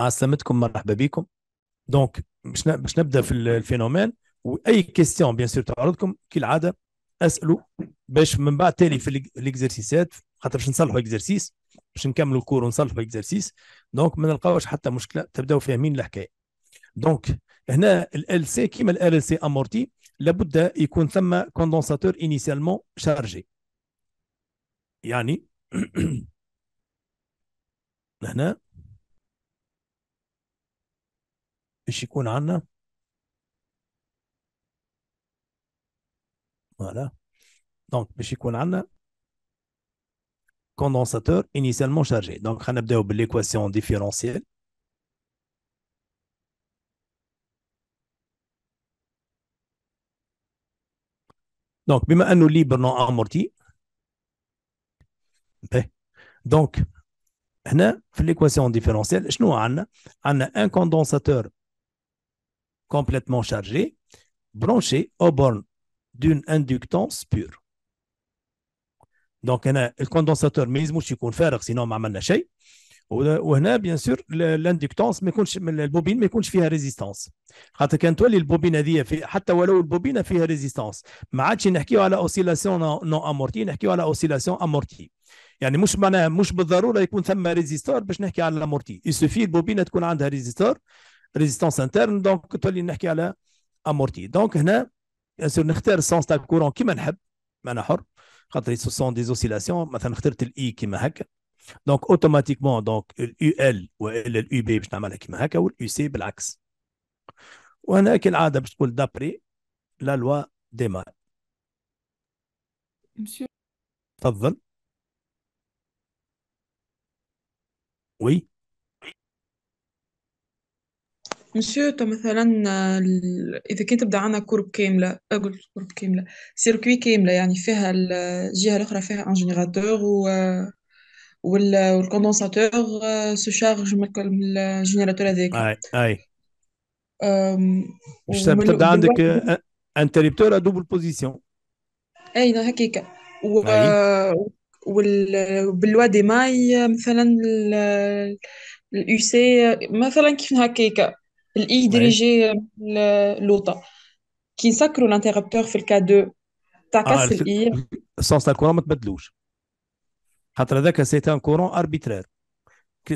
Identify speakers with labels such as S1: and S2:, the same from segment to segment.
S1: عسلامتكم مرحبا بكم دونك باش باش نبدا في الفينومين واي كيستيون بيان سور تعرضكم كالعاده اسالوا باش من بعد تالي في الاكزرسيسات خاطر باش نصلحوا اكزرسيس باش نكملوا الكور ونصلحوا اكزرسيس دونك ما نلقاوش حتى مشكله تبداو فاهمين الحكايه دونك هنا ال سي كيما ال سي امورتي لابد يكون ثم كوندونساتور انيسيالمون شارجي يعني هنا ايش يكون عنا فوالا دونك باش يكون عندنا انيسيالمون شارجي دونك خلينا غنبداو بالإيكواسيون ديفيرونسيال. دونك بما أنه ليبر نو أمورتي. دونك هنا في ليكواسيون ديفيرونسيال شنو عندنا؟ عندنا ان كوندونساتور complètement chargé, branché aux bornes d'une inductance pure. دونك هنا الكوندنساتور ما يلزموش يكون فارغ سينو ما عملنا شيء وهنا بيان سور الاندكتونس ما يكونش البوبين ما يكونش فيها ريزيستانس خاطر كان تولي البوبين هذه في حتى ولو البوبين فيها ريزيستانس ما عادش نحكيو على اوسيلاسيون نون امورتي نحكيو على اوسيلاسيون امورتي يعني مش معناها مش بالضروره يكون ثم ريزيستور باش نحكي على الامورتي يسوفي البوبينه تكون عندها ريزيستور ريزيستانس انترن دونك تولي نحكي على امورتي دونك هنا سور نختار السونس تاع الكورون كيما نحب انا حر خاطر سون دي زوسيلاسيون مثلا اخترت الاي e كيما هكا دونك اوتوماتيكمون دونك اليو ال والا اليو بي باش نعملها كيما هكا والاي سي بالعكس وهنا كالعاده باش تقول دابري لا لوا ديمار تفضل وي
S2: الشوط مثلا آه، إذا كان تبدا عندنا كورب كاملة اقول آه، كورب كاملة سيركوي كاملة يعني فيها الجهة آه، الأخرى فيها ان جينيراتور و وال- والكوندنساتور سو شارج من الجينيراتور هذاك
S1: اي اي
S2: مش تبدا عندك وبالوقت
S1: انتريبتور ا دوبل بوزيسيون
S2: اي نو نعم، هكيكا و وبالوا دي ماي مثلا الاو سي مثلا كيف هكيك الاي ديريجي كي نسكروا الانتيغابتور في الكا 2 تعكس الاي
S1: السونس تاع الكورون ما تبدلوش خاطر هذاك سيت ان كورون اربيترير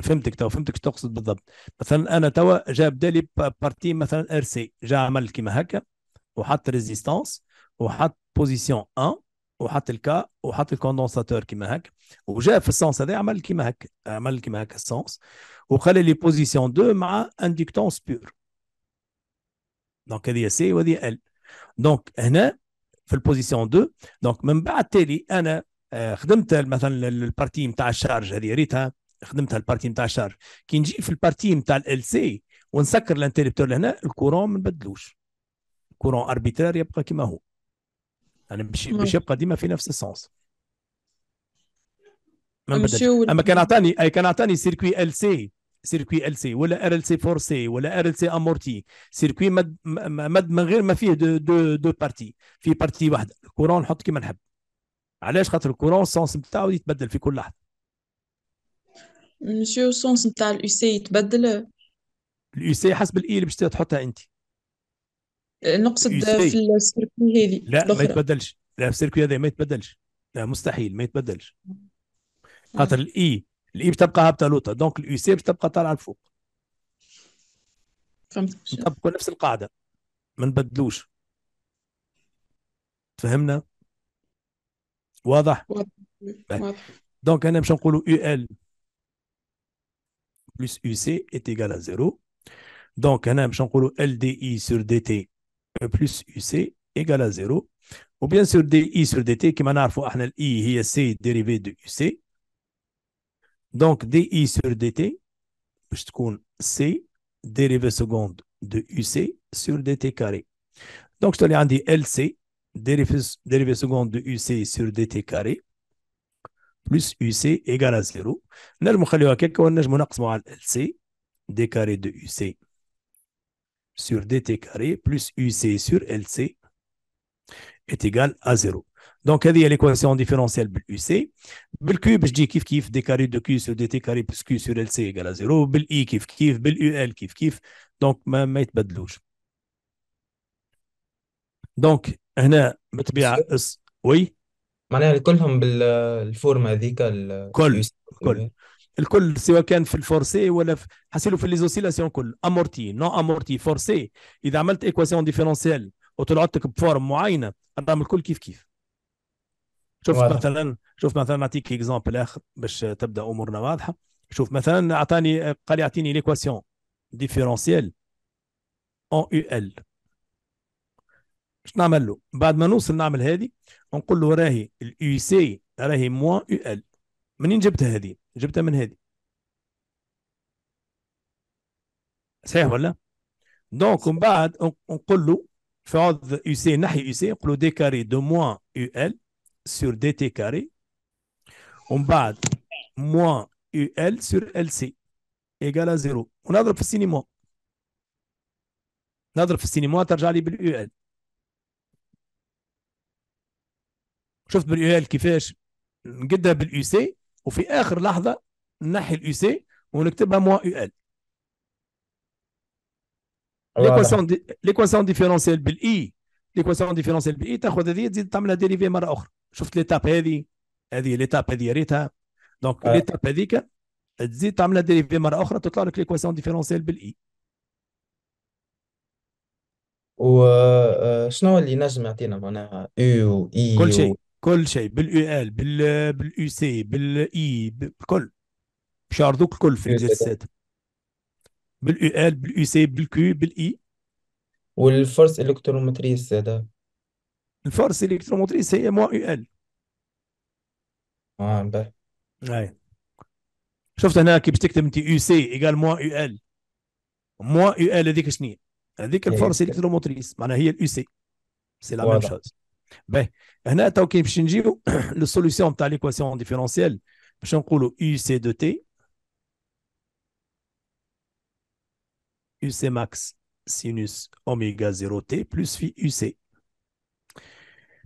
S1: فهمتك تو فهمتك تقصد بالضبط مثلا انا توا جا بدالي بارتي مثلا ار سي جا عمل كيما هكا وحط ريزيستانس وحط بوزيسيون 1 وحط الكا وحط الكوندنساتور كيما هاك وجا في السونس هذا عمل كيما هاك عمل كيما هاك السونس وخلى لي بوزيسيون 2 مع انديكتونس بور دونك هذه سي وهذه ال دونك هنا في البوزيسيون 2 دونك من بعد تالي انا آه، خدمت مثلا البارتي نتاع الشارج هذه ريتها خدمتها البارتي نتاع الشارج كي نجي في البارتي نتاع ال سي ونسكر الانتربتور لهنا الكورون ما نبدلوش كورون اربيتار يبقى كما هو يعني باش مش يبقى ديما في نفس السونس ما اما كان اعطاني اي كان اعطاني سيركوي ال سي سيركوي ال سي ولا ار ال سي فور سي ولا ار ال سي امورتي سيركوي مد مد من غير ما فيه دو دو دو بارتي في بارتي واحده الكورون نحط كيما نحب علاش خاطر الكورون السونس نتاعو يتبدل في كل لحظه
S2: مسيو السونس نتاع الاو سي يتبدل
S1: الاو سي حسب الاي اللي باش تحطها انت
S2: نقصد يسي. في السيركوي هذه لا ما
S1: يتبدلش لا في السيركوي هذا ما يتبدلش لا مستحيل ما يتبدلش خاطر الاي e، الاي e بتبقى هابطه لوطه دونك الاي سي بتبقى طالعه لفوق
S3: فهمت نطبقوا
S1: نفس القاعده ما نبدلوش تفهمنا واضح
S3: واضح,
S1: دونك انا باش نقولوا يو ال بلس يو سي ايت ا زيرو دونك هنا باش نقولوا ال دي اي سور دي تي plus UC égale à 0. Ou bien sur DI sur DT, qui on نعرفوا احنا l'I est C dérivé de UC. Donc DI sur DT je تكون C dérivé seconde de UC sur DT carré. Donc je te dit LC dérivé seconde de UC sur DT carré plus UC égale à 0. نجم نخليوها هكاك ونجم pour على LC dé carré de UC sur dt carré plus uc sur lc est égal à 0. Donc, y a l'équation différentielle uc. بالUC. cube je dis كيف كيف d carré de Q sur dt carré plus Q sur LC égal à 0. kif كيف كيف بالUL كيف كيف. Donc, ما, ما يتبدلوش. Donc, هنا بالطبيعة اس وي
S4: معناها كلهم بالفورمة هذيك كل
S1: كل الكل سواء كان في الفورسي ولا في حسيله في ليزوسيلاسيون كل امورتي نو امورتي فورسي اذا عملت ايكواسيون ديفيرونسيال وطلعت لك بفورم معينه الرقم الكل كيف كيف شوف واضح. مثلا شوف مثلا نعطيك اكزامبل اخر باش تبدا امورنا واضحه شوف مثلا اعطاني قال يعطيني ليكواسيون ديفيرونسيال اون يو ال شنو نعمل له بعد ما نوصل نعمل هذه نقول له راهي الاي سي راهي موان يو ال منين جبتها هذه جبتها من هذه صحيح ولا دونك من بعد نقول له في عوض يو سي نحي يو سي نقول له دي كاري دو موان يو ال سور دي تي كاري ومن بعد موان يو ال سور ال سي ايكالا زيرو ونضرب في السينما نضرب في السينما ترجع لي باليو ال شفت باليو ال كيفاش نقدها باليو سي وفي اخر لحظه نحي الاي سي ونكتبها موان يو ال ليكواسيون ديفيرونسيال بالاي e، ليكواسيون ديفيرونسيال بالاي e، تاخذ هذه تزيد تعملها ديريفي مره اخرى شفت ليتاب هذه هذه ليتاب هذه ريتها دونك آه. ليتاب هذيك تزيد تعملها ديريفي مره اخرى تطلع لك ليكواسيون ديفيرونسيال بالاي e.
S4: وشنو آه، اللي نجم يعطينا معناها اي و اي كل شيء كل شيء بالاي ال بالاي سي بالاي
S1: بالكل مش الكل في الجلسات بالاي ال بالاي سي بالكيو بالاي والفرس الكترومتريس هذا الفرس الكترومتريس هي إيه مو اي ال اه باه اي شفت هنا كيفاش تكتب انت يو سي ايكال موا يو ال موا يو ال هذيك شنو هي؟ هذيك الفرس الكترومتريس معناها هي اليو سي سي لا ميم شوز Ben, on a la solution de l'équation différentielle. Je vais U, C de T. UC max sinus oméga 0T plus phi UC.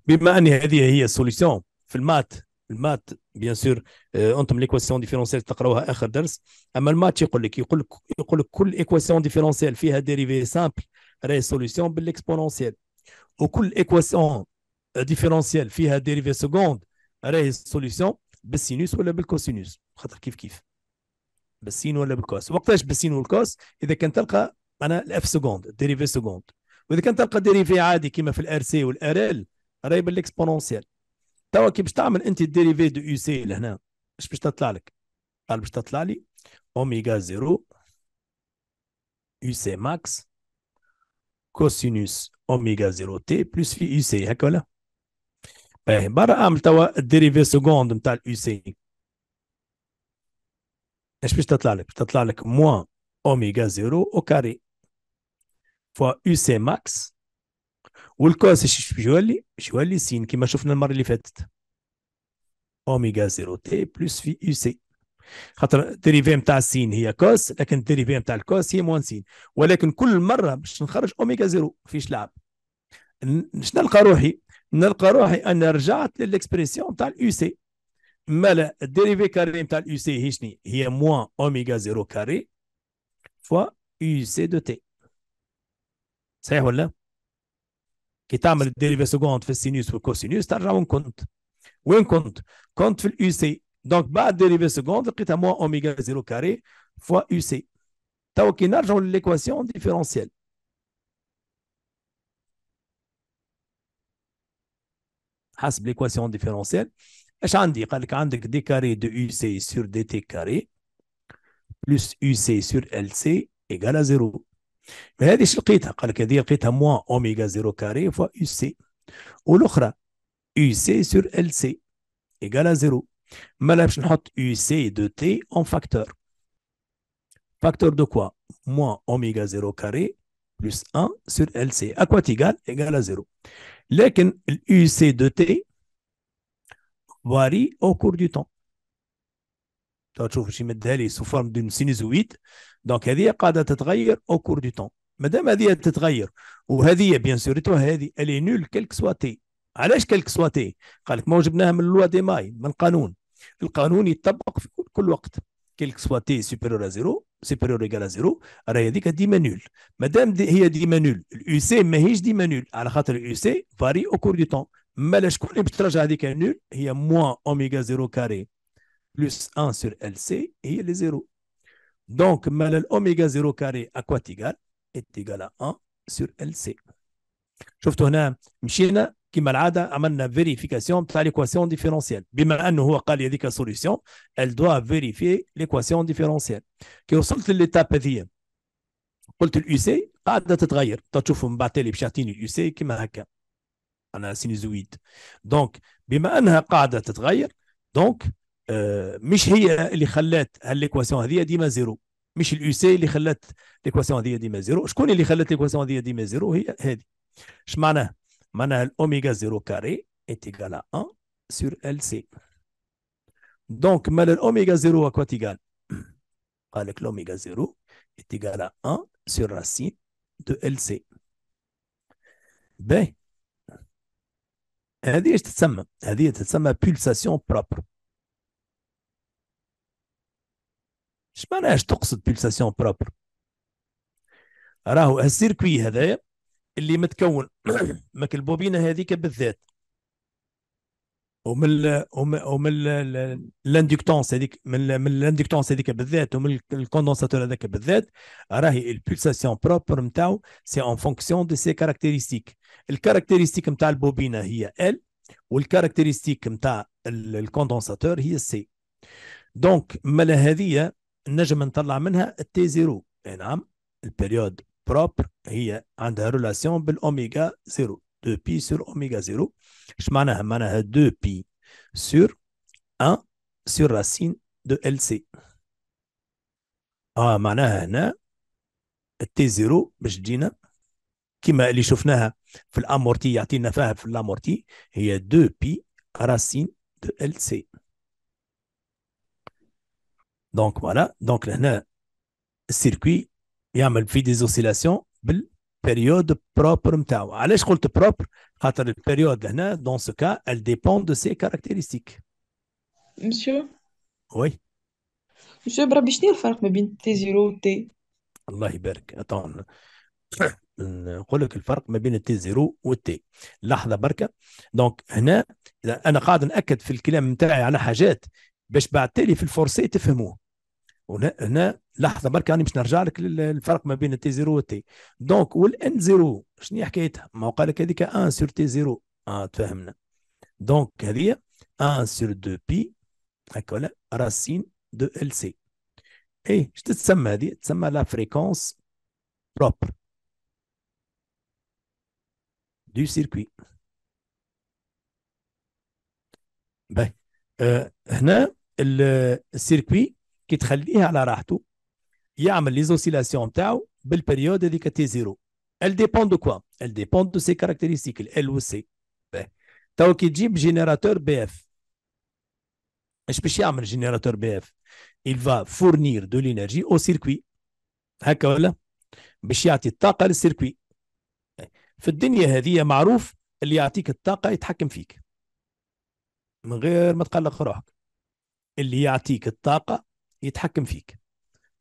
S1: Bimani, il y a une solution. Le math, le maths, bien sûr, on l'équation différentielle, tu as un la de temps. le math, il y a une euh, équation différentielle, il y a une dérivée simple, résolution, l'exponentielle. Ou l'équation ديفيرونسيال فيها ديريفي سكوند راهي السوليسيون بالسينوس ولا بالكوسينوس خاطر كيف كيف بالسين ولا بالكوس وقتاش بالسين والكوس اذا كان تلقى انا الاف سكوند ديريفي سكوند واذا كان تلقى ديريفي عادي كيما في الار سي والار ال راهي بالاكسبونونسيال توا كي باش تعمل انت الديريفي دو يو سي لهنا اش باش تطلع لك قال باش تطلع لي اوميغا زيرو يو سي ماكس كوسينوس اوميغا زيرو تي بلس في يو سي هكا ولا ايه برا اعمل توا الديريفي سكوند نتاع الاي سي ايش باش تطلع لك؟ باش تطلع لك موان اوميغا زيرو او كاري فوا او سي ماكس والكوس ايش باش يولي؟ باش يولي سين كيما شفنا المره اللي فاتت اوميغا زيرو تي بلس في او سي خاطر الديريفي نتاع السين هي كوس لكن الديريفي نتاع الكوس هي موان سين ولكن كل مره باش نخرج اوميغا زيرو فيش لعب باش نلقى روحي Notre carouche est une l'expression telle que Mais la dérivée carrée telle que est moins oméga zéro carré fois UC de t. Vous voyez? Si la dérivée seconde fait sinus ou cosinus, vous avez un compte. Vous un compte. Compte UC. Donc, la dérivée seconde est moins oméga zéro carré fois UC. Vous avez l'équation différentielle. l'équation différentielle. Je vais dire que d carré de UC sur dt carré plus UC sur LC égale à 0. Mais là, je vais dire que c'est moins oméga 0 carré fois UC. Où est UC sur LC égale à 0. Mais là, je n'ai pas UC de t en facteur. Facteur de quoi? Moins oméga 0 carré plus 1 sur LC. À quoi tu Égale à 0. لكن الاي سي دو تي فاري او كور دو تون تشوف باش يمدها لي سو فورم دون سينوزويد دونك هذه قاعده تتغير او كور دو تون مادام هذه تتغير وهذه بيان سور تو هذه الي نول كلك سوا تي علاش كلك سوا تي قالك ما وجبناها من لوا دي ماي من قانون القانون يتطبق في كل وقت quel que soit t supérieur à 0, supérieur ou égal à 0, alors il y a dit que 10 nul. Madame, il y a 10 nul. L'UC, mais il 10 nul. Alors, l'UC varie au cours du temps. Mais le choix de nul, il y a moins oméga 0 carré plus 1 sur LC, et il y a 0. Donc, mais oméga 0 carré à quoi est égal est égal à 1 sur LC. Vous on هنا مشينا كما العاده عملنا فيريفيكاسيون تاع ليكواسيون ديفيرونسيال بما انه هو قال لي هذيك سوليسيون ال دوا فيريفي ليكواسيون ديفيرونسيال كي وصلت للتاب هذيا قلت الاو سي قاعده تتغير تشوفوا من بعد تالي باش يعطيني الاو سي كما هكا انا سينيزويد دونك بما انها قاعده تتغير دونك آه مش هي اللي خلات هالليكواسيون هذه ديما زيرو مش الاو سي اللي خلات ليكواسيون هذه ديما زيرو شكون اللي خلات ليكواسيون هذه ديما زيرو هي هذه اش معناه Manal oméga 0 carré est égal à 1 sur LC. Donc, Manal oméga 0 à quoi est égal Avec l'oméga 0 est égal à 1 sur racine de LC. Ben, هذه ايش تتسمى؟ pulsation propre. Je معناها ايش تقصد pulsation propre؟ Alors, un circuit, هذايا اللي متكون من البوبينه هذيك بالذات ومن ومن, ومن الاندكتونس هذيك من من الاندكتونس هذيك بالذات ومن الكوندنساتور هذاك بالذات راهي البولساسيون بروبر نتاعو سي اون فونكسيون دو سي كاركتيريستيك الكاركتيريستيك نتاع البوبينه هي ال والكاركتيريستيك نتاع الكوندنساتور هي سي دونك مالا هذه نجم نطلع منها تي زيرو اي نعم البريود بروبر هي عندها ريلاسيون بالاوميغا 0 دو بي سور اوميغا 0 اش معناها معناها دو بي سور 1 سور راسين دو ال سي اه معناها هنا التي 0 باش تجينا كما اللي شفناها في الامورتي يعطينا فيها في الامورتي هي دو بي راسين دو ال سي دونك فوالا دونك لهنا السيركوي يعمل في ديزوسيلاسيون بالبيريود بروبر نتاعو علاش قلت بروبر خاطر البيريود هنا دون سو كا ال ديبون دو سي كاركتيرستيك مسيو وي
S2: مسيو بربي شنو الفرق ما بين تي زيرو وتي
S1: الله يبارك اتون نقول لك الفرق ما بين التي زيرو والتي لحظه بركه دونك هنا انا قاعد ناكد في الكلام نتاعي على حاجات باش بعد تالي في الفورسي تفهموه هنا لحظه برك راني باش نرجع لك للفرق ما بين التي زيرو وتي دونك والان زيرو شنو هي حكايتها؟ ما هو قال لك هذيك ان سور تي زيرو اه تفهمنا دونك هذه ان سور دو بي هكا ولا راسين دو ال سي اي اش تتسمى هذه؟ تسمى لا فريكونس بروبر دو سيركوي باهي آه، هنا السيركوي كي تخليه على راحته يعمل لي زوسيلاسيون نتاعو بالبريود هذيك تي زيرو ال ديبون دو كوا ال ديبون دو سي كاركتيريستيك ال و سي تو كي تجيب جينيراتور بي اف اش باش يعمل جينيراتور بي اف il va fournir de l'énergie au circuit هكا ولا باش يعطي الطاقه للسيركوي في الدنيا هذه معروف اللي يعطيك الطاقه يتحكم فيك من غير ما تقلق روحك اللي يعطيك الطاقه يتحكم فيك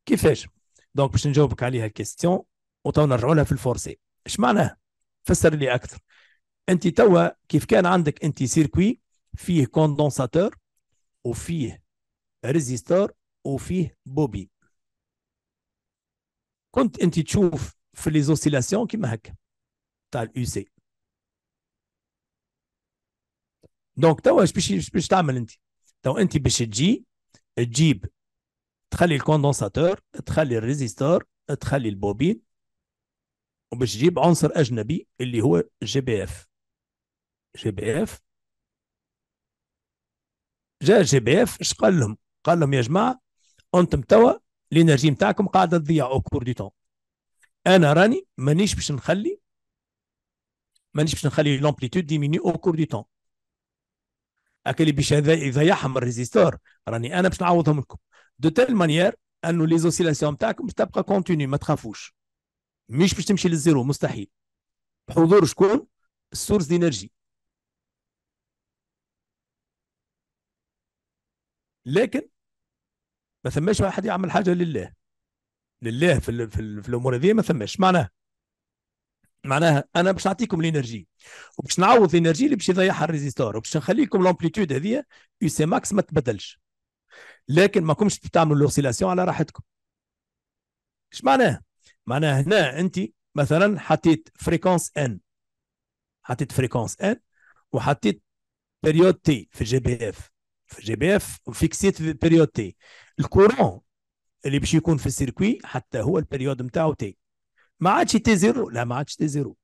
S1: كيفاش دونك باش نجاوبك عليها كيستيون وتو نرجعوا لها في الفورسي اش معناه فسر لي اكثر انت توا كيف كان عندك انت سيركوي فيه كوندنساتور وفيه ريزيستور وفيه بوبي كنت انت تشوف في لي زوسيلاسيون كيما هكا تاع الاو سي دونك توا اش باش باش تعمل انت تو انت باش تجي تجيب تخلي الكوندنساتور تخلي الريزيستور تخلي البوبين وباش تجيب عنصر اجنبي اللي هو جي بي اف جي بي اف جا جي بي اف اش قال لهم؟ قال لهم يا جماعه انتم توا الانرجي نتاعكم قاعده تضيع او كور دي تون انا راني مانيش باش نخلي مانيش باش نخلي لامبليتود ديميني او كور دي تون هكا اللي باش يضيعهم الريزيستور راني انا باش نعوضهم لكم دو تيل مانيير انه لي زوسيلاسيون تاعكم تبقى كونتينيو ما تخافوش مش باش تمشي للزيرو مستحيل حضور شكون السورس دي لكن ما ثماش واحد يعمل حاجه لله لله في, الـ في, الـ في الامور هذه ما ثماش معناها معناها انا باش نعطيكم الانرجي وباش نعوض الانرجي اللي باش يضيعها الريزيستور وباش نخليكم لامبليتود هذه يو سي ماكس ما تبدلش لكن ما كنتش بتعملوا لوسيلاسيون على راحتكم اش معناه معناه هنا انت مثلا حطيت فريكونس ان حطيت فريكونس ان وحطيت بيريود تي في جي بي اف في جي بي اف وفيكسيت في بيريود تي الكورون اللي باش يكون في السيركوي حتى هو البيريود نتاعو تي ما عادش تي زيرو لا ما عادش تي زيرو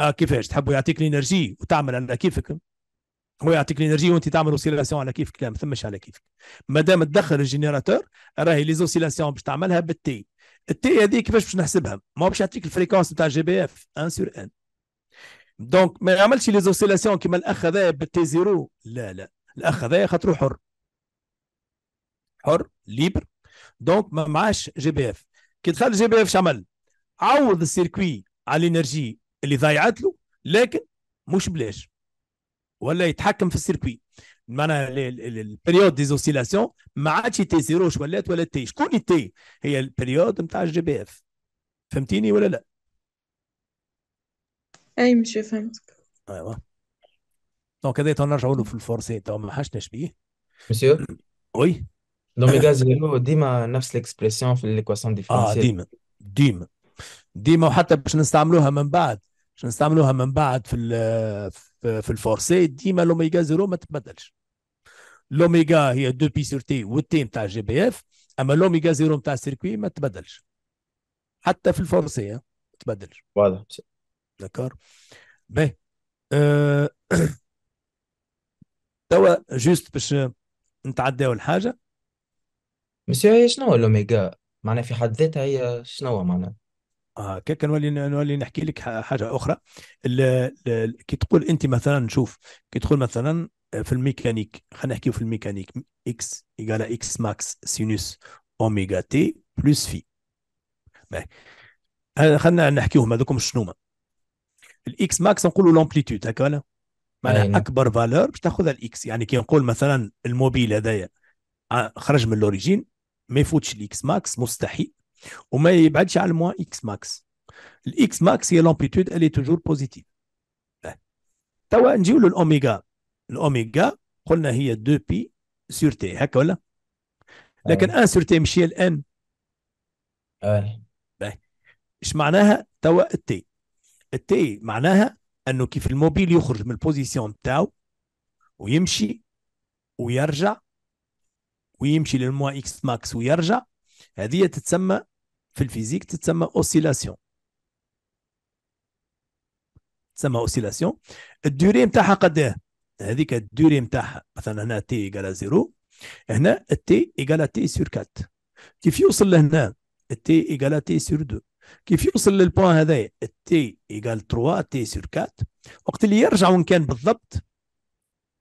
S1: آه كيفاش تحبوا يعطيك الانرجي وتعمل على كيفك هو يعطيك الانرجي وانت تعمل اوسيلاسيون على كيفك لا ما ثمش على كيفك ما دام تدخل الجينيراتور راهي لي زوسيلاسيون باش تعملها بالتي التي هذه كيفاش باش نحسبها ما باش يعطيك الفريكونس نتاع جي بي اف 1 سور ان دونك ما يعملش لي زوسيلاسيون كيما الاخ هذايا بالتي زيرو لا لا الاخ هذايا خاطرو حر حر ليبر دونك ما معاش جي بي اف كي دخل جي بي اف شعمل عوض السيركوي على الانرجي اللي ضيعت له لكن مش بلاش ولا يتحكم في السيركوي معناها البريود ديزوسيلاسيون ما عادش تي زيرو ولات ولا تي شكون تي هي البريود نتاع الجي بي اف فهمتيني ولا لا
S2: اي مش فهمتك
S1: ايوا دونك هذا نرجعوا له في الفورسي تو ما حشناش بيه مسيو وي
S3: لوميغاز
S4: زيرو ديما نفس ليكسبرسيون في ليكواسيون ديفرنسيال اه ديما
S1: ديما ديما وحتى باش نستعملوها من بعد باش نستعملوها من بعد في في الفورسي ديما لوميجا زيرو ما تتبدلش لوميجا هي دو بي سور تي والتي نتاع جي بي اف اما لوميجا زيرو نتاع السيركوي ما تبدلش حتى في الفورسي ما تبدلش واضح دكار باهي
S4: توا جوست باش نتعداو الحاجه مسيو هي شنو الاوميجا معناها في حد ذاتها هي شنو معناها آه كي كنولي
S1: نولي نحكي لك حاجه اخرى كي تقول انت مثلا شوف كي تقول مثلا آه، في الميكانيك خلينا نحكيو في الميكانيك اكس ايكال اكس ماكس سينوس اوميغا تي بلس في خلينا نحكيوهم هذوكم شنو هما الاكس ماكس نقولوا لامبليتود هكا ولا معناها أيوة. اكبر فالور باش تاخذها الاكس يعني كي نقول مثلا الموبيل هذايا آه، خرج من لوريجين ما يفوتش الاكس ماكس مستحيل وما يبعدش على الموان اكس ماكس الاكس ماكس هي لامبيتود اللي توجور بوزيتيف توا نجيو للاوميغا الاوميغا قلنا هي 2 بي سور تي هكا ولا لكن ان سور تي مشي الان اه اش معناها توا التي التي معناها انه كيف الموبيل يخرج من البوزيسيون تاعو ويمشي ويرجع ويمشي للموا اكس ماكس ويرجع هذه تتسمى في الفيزيك تتسمى اوسيلاسيون تسمى اوسيلاسيون الدوري نتاعها قد ايه هذيك الدوري نتاعها مثلا هنا تي ايكال زيرو هنا تي ايكال تي سور 4 كيف يوصل لهنا تي ايكال تي سور 2 كيف يوصل للبوان هذايا تي ايكال 3 تي سور 4 وقت اللي يرجع وين كان بالضبط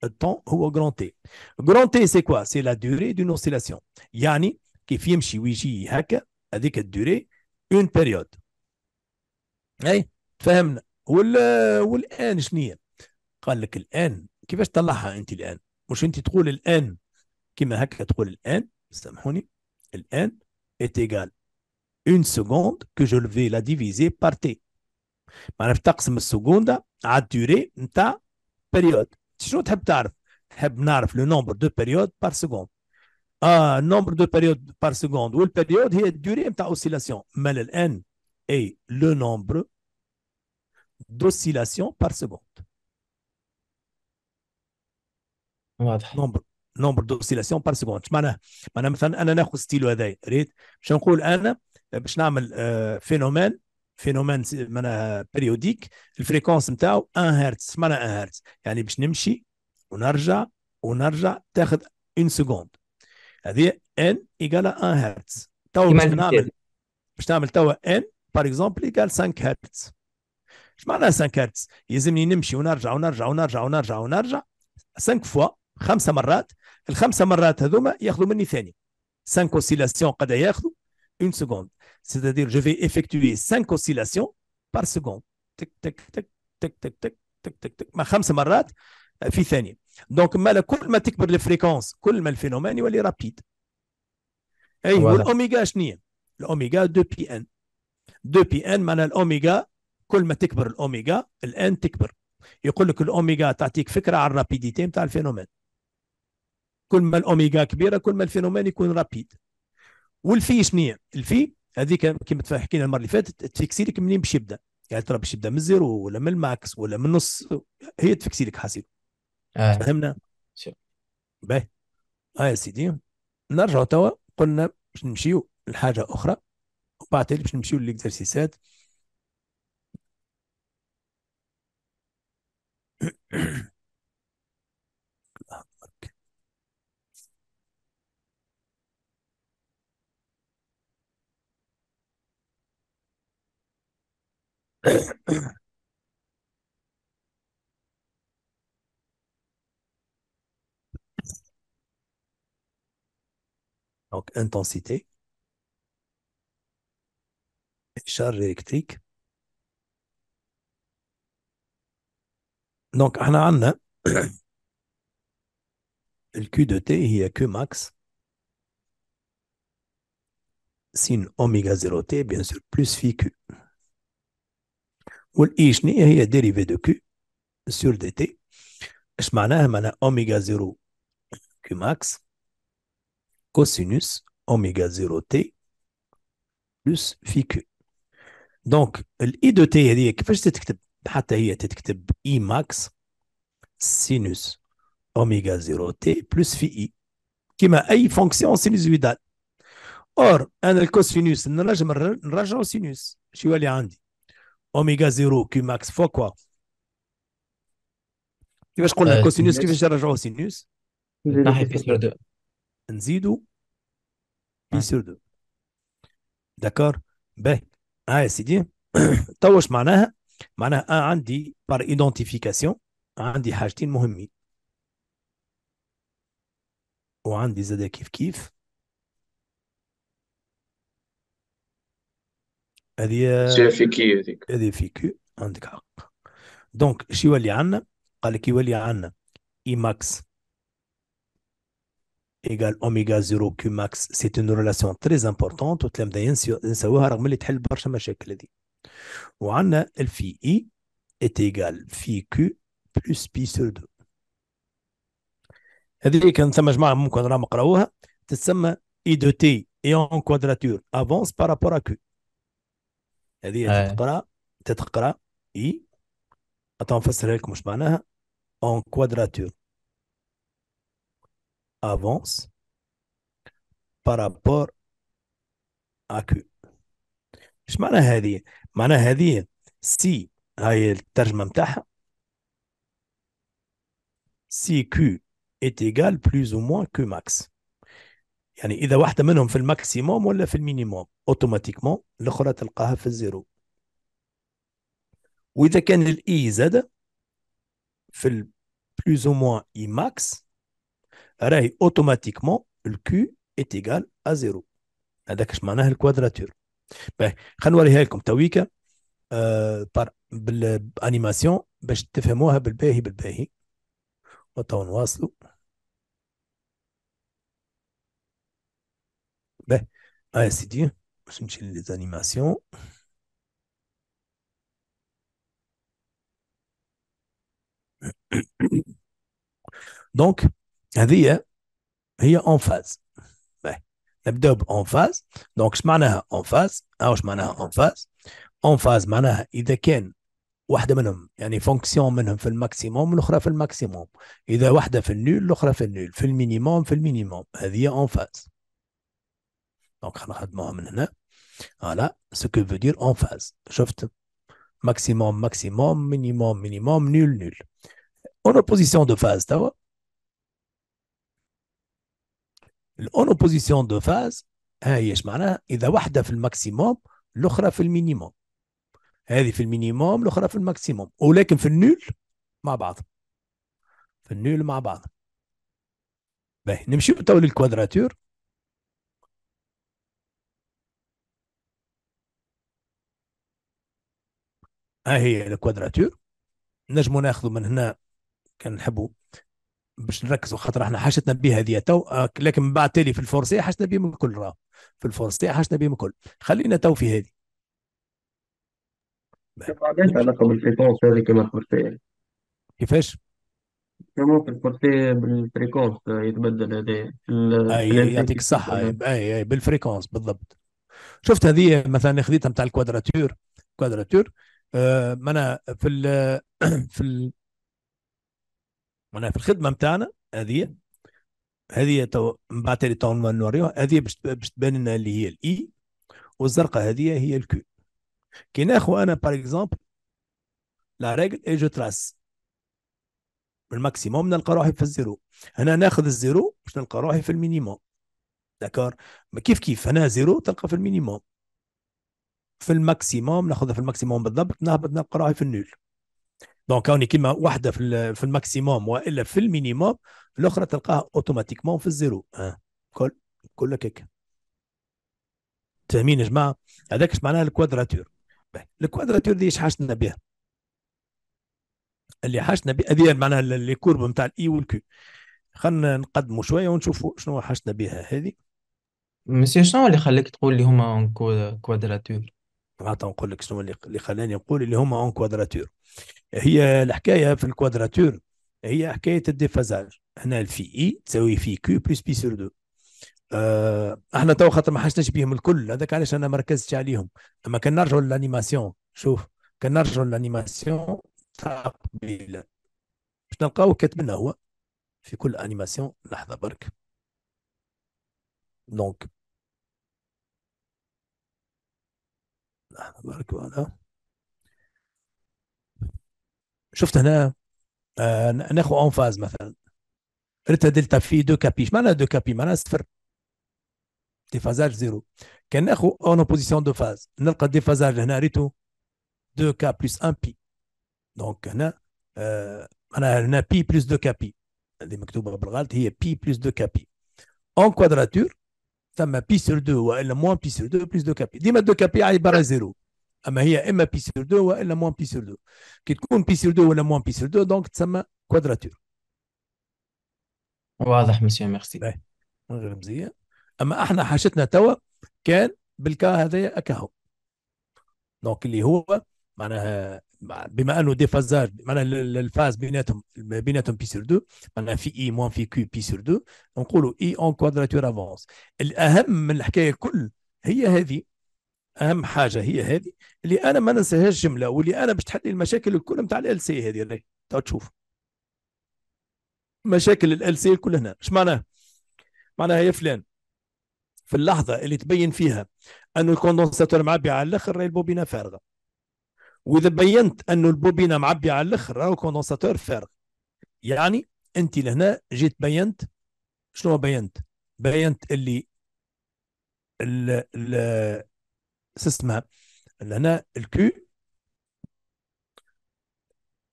S1: الطون هو غرون تي غرون تي سي كوا سي لا دوري دون اوسيلاسيون يعني كيف يمشي ويجي هكا هذيك الدوري اون بيريود اي فهمنا وال... والان شنو قال لك الان كيفاش طلعها انت الان مش انت تقول الان كما هكا تقول الان سامحوني الان ات égal اون سكوند كو جو vais لا ديفيزي بار تي معناها تقسم السكوندا على الدوري نتاع بيريود شنو تحب تعرف تحب نعرف لو نومبر دو بيريود بار سكوند Un nombre de périodes par seconde ou le période qui est durée d'une oscillation. Mais le n est le nombre d'oscillations par seconde. Nombre d'oscillations par seconde. Je vais vous dire que c'est un style. Je vais vous dire que c'est un phénomène périodique. La fréquence est 1 Hz. C'est un Hz. C'est un Hz. C'est un Hz. C'est une seconde. هذه ان ايكال 1 هرتز تو باش نعمل باش نعمل تو ان باغ اكزومبل ايكال 5 هرتز اش معنى 5 هرتز يلزمني نمشي ونرجع ونرجع ونرجع ونرجع ونرجع 5 فوا خمسه مرات الخمسه مرات هذوما ياخذوا مني ثاني 5 اوسيلاسيون قد ياخذوا اون سكوند سيتادير جو في افكتوي 5 اوسيلاسيون بار سكوند تك تك تك تك تك تك تك تك ما خمس مرات في ثانيه دونك مالا كل ما تكبر الفريكونس كل ما الفينومين يولي رابيد اي أيوة. والاوميغا شنو الاوميغا 2 بي ان 2 بي ان معناها الاوميغا كل ما تكبر الاوميغا الان تكبر يقول لك الاوميغا تعطيك فكره على الرابيديتي نتاع الفينومين كل ما الاوميغا كبيره كل ما الفينومين يكون رابيد والفي شنو الفي هذيك كما حكينا المره اللي فاتت تفكسي لك منين باش يبدا يعني ترى باش يبدا من الزيرو ولا من الماكس ولا من النص هي تفكسي لك حاسيب آه. فهمنا باهي آه يا سيدي نرجعوا توا قلنا باش نمشيو لحاجه اخرى وبعد باش نمشيو للاكزرسيسات donc intensité, et charge électrique. Donc, on a le Q de T, il y a Q max, sin ω 0 T, bien sûr, plus phi Q. Ou il y a dérivé de Q sur dt. Je m'en ai, oméga 0 Q max, cosinus oméga 0 t plus phi q. Donc, l'i de t, qu'est-ce que c'est que i max sinus oméga 0 t plus phi i, qui m'a i fonction sinusoïdale. Or, un cosinus, là, je me rajoute au sinus. Je suis allé à Andy. Oméga 0, q max, fois quoi Tu vas je le euh, cosinus, qui va se rajouter au sinus نزيدو بي نعم. سور دو داكور باهي ها آه يا سيدي تو واش معناها معناها انا عندي بار ايدونتيفيكاسيون عندي حاجتين مهمين وعندي زاد كيف كيف هذه في
S3: كي هذيك
S1: هذه في كي عندك حق دونك شو يولي عندنا قال لك يولي عندنا اي ماكس égale oméga 0 Q max c'est une relation très importante وتلام دايما نساويها رغم اللي تحل برشا مشاكل هذه وعندنا الفي اي est égal phi Q plus pi sur 2 هذه كان ثم جماعة ممكن راهم قراوها تسمى اي دو تي اي اون كوادراتور افونس بارابور ا كيو هذه تقرا تتقرا اي اتون نفسرها لكم واش معناها اون كوادراتور avance par rapport à que ايش معنى هذه؟ معنى هذه سي هاي الترجمة متاعها سي كو est égal plus ou moins كو max يعني اذا واحده منهم في الماكسيموم ولا في المينيموم اوتوماتيكمون الاخرى تلقاها في الزيرو واذا كان الاي e زاد في البلوز او موان اي ماكس automatiquement le Q est égal à 0 هذاك اش معناه الكوادراتور باهي خلينا نوريها لكم تويكا بار بالانيماسيون باش تفهموها بالباهي بالباهي je نواصلوا هذه هي أنفاز نبداو فاز دونك اش معناها فاز أو اش معناها اون فاز معناها إذا كان واحده منهم يعني فونكسيون منهم في الماكسيموم والاخرى في الماكسيموم اذا واحده في النول الاخرى في النول في المينيموم في المينيموم هذه اون فاز دونك نخدموها من هنا فوالا سو كو فو دير اون فاز شفت ماكسيموم ماكسيموم مينيموم مينيموم نول نول اون بوزيسيون دو فاز توا الاونوبوزيسيون دو فاز ها هي اش معناها اذا واحده في الماكسيموم الاخرى في المينيموم هذه في المينيموم الاخرى في الماكسيموم ولكن في النول مع بعض في النول مع بعض باهي نمشيو تو للكوادراتور ها هي الكوادراتور نجمو ناخذو من هنا كان نحبو باش نركزوا خاطر احنا حاجتنا به هذه تو آه، لكن من بعد تالي في الفورسي حاجتنا بهم الكل راه في الفورسي حاجتنا بهم الكل خلينا تو في هذه
S3: علاش علاقة بالفريكونس هذه كما الفورسي كيفاش؟ كما في الفورسي بالفريكونس يتبدل هذا اي يعطيك الصحة اي اي
S1: بالفريكونس بالضبط شفت هذه مثلا خذيتها نتاع الكوادراتور كوادراتور آه معناها في ال في ال وانا في الخدمه نتاعنا هذه هذه تو من بعد تالي تو نوريوها هذه باش تبان لنا اللي هي الاي e والزرقاء هذه هي الكو كي ناخذ انا باغ اكزومبل لا ريغل اي جو تراس بالماكسيموم نلقى روحي في الزيرو هنا ناخذ الزيرو باش نلقى روحي في المينيموم داكور كيف كيف هنا زيرو تلقى في المينيموم في الماكسيموم ناخذها في الماكسيموم بالضبط نهبط نلقى روحي في النول دونك هوني كيما واحده في في الماكسيموم والا في المينيموم الاخرى تلقاها اوتوماتيكمون في الزيرو آه. كل كلك كيك تامين يا جماعه هذاك اش معناها الكوادراتور الكوادراتور دي اش حاجتنا بها اللي حاجتنا بها هذه معناها لي كورب نتاع الاي e والكيو خلينا نقدموا شويه ونشوفوا شنو حاجتنا بها هذه
S4: مسيو شنو اللي خلاك تقول لي هما اون كوادراتور
S1: عطا نقول لك شنو اللي خلاني نقول اللي هما اون كوادراتور هي الحكايه في الكوادراتور هي حكايه الديفازاج هنا الفي اي تساوي في كيو بلس بي سور دو آه احنا تو خاطر ما حشناش بيهم الكل هذاك علاش انا ما ركزتش عليهم اما كان نرجعوا للانيماسيون شوف كان نرجعوا للانيماسيون تاع قبيله باش نلقاو كاتب لنا هو في كل انيماسيون لحظه برك دونك لحظه برك فوالا شفت هنا آه، ناخو ناخذ انفاز مثلا ريتا دلتا في دو كابي معناها دو كابي معناها صفر ديفازاج زيرو كان ناخو اون اوبوزيسيون دو فاز نلقى ديفازاج هنا ريتو دو كا بلس ان بي دونك هنا آه معناها هنا بي بلس دو كابي هذه مكتوبه بالغلط هي بي بلس دو كابي اون كوادراتور ثم بي سور دو والا موان بي سور دو بلس دو كابي ديما دو كابي عباره زيرو اما هي اما بي سور 2 والا موان بي سور 2 كي تكون بي سور 2 ولا موان بي سور 2 دونك تسمى كوادراتور
S4: واضح مسيو
S1: ميرسي من غير مزيه اما احنا حاجتنا توا كان بالكا هذايا اكاهو دونك اللي هو معناها بما انه دي فازاج معناها الفاز بيناتهم بيناتهم بي سور 2 معناها في اي e موان في كي بي سور 2 نقولوا اي اون كوادراتور افونس الاهم من الحكايه الكل هي هذه اهم حاجه هي هذه اللي انا ما ننساهاش جمله واللي انا باش تحل المشاكل الكل نتاع ال سي هذه هذه تو تشوف مشاكل ال سي الكل هنا اش معناها؟ معناها يا فلان في اللحظه اللي تبين فيها انه الكوندنساتور معبي على الاخر راهي البوبينه فارغه واذا بينت انه البوبينه معبيه على الاخر راهو الكوندنساتور فارغ يعني انت لهنا جيت بينت شنو بينت؟ بينت اللي ال ال سيستمها هنا الكو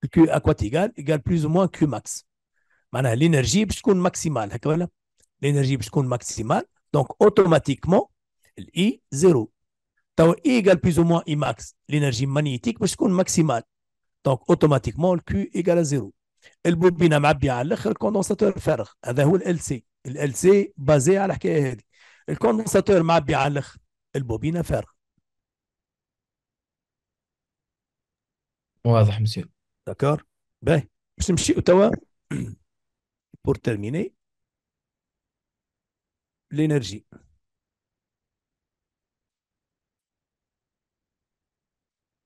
S1: الكو اكوات ايكال ايكال بلوز او موان كو ماكس معناها لينرجي باش تكون ماكسيمال هكا ولا لينرجي باش تكون ماكسيمال دونك اوتوماتيكمون الاي زيرو تو اي ايكال بلوز او موان اي ماكس لينرجي مانيتيك باش تكون ماكسيمال دونك اوتوماتيكمون الكو ايكال زيرو البوبينه معبيه على الاخر الكوندنساتور فارغ هذا هو ال سي ال سي بازي على الحكايه هذه الكوندنساتور معبي على الاخر البوبينه فارغه واضح مسيو داكور باهي باش نمشيو توا بور تيرميني لينرجي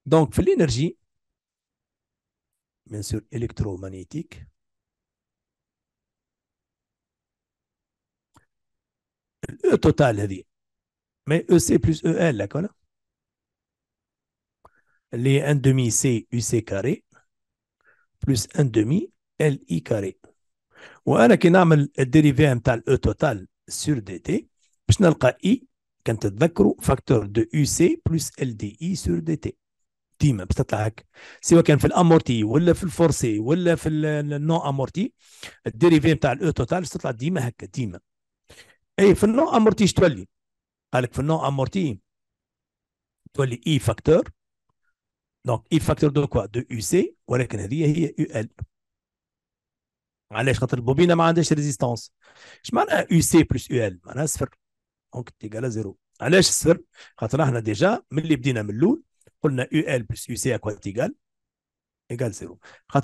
S1: دونك في لينرجي بيان سور مانيتيك الاو توتال هذه مي او سي بلس او ال هكا اللي ان دومي سي يو سي كاري بلس ان دومي ال اي كاري وانا كي نعمل الديريفي نتاع الاو توتال سور دي تي باش نلقى اي كان تتذكروا فاكتور دو يو سي بلس ال دي اي سور دي تي ديما باش تطلع هكا سواء كان في الامورتي ولا في الفورسي ولا في النو امورتي الديريفي نتاع e الاو توتال تطلع ديما هكا ديما اي في النو امورتي اش تولي قالك في النو امورتي تولي اي e فاكتور Donc, il facteur de quoi De UC, ou alors ce Allez, bobine résistance. Je UC plus UL, donc c'est égal à zéro. Allez, je déjà, a UL plus UC égal à zéro. a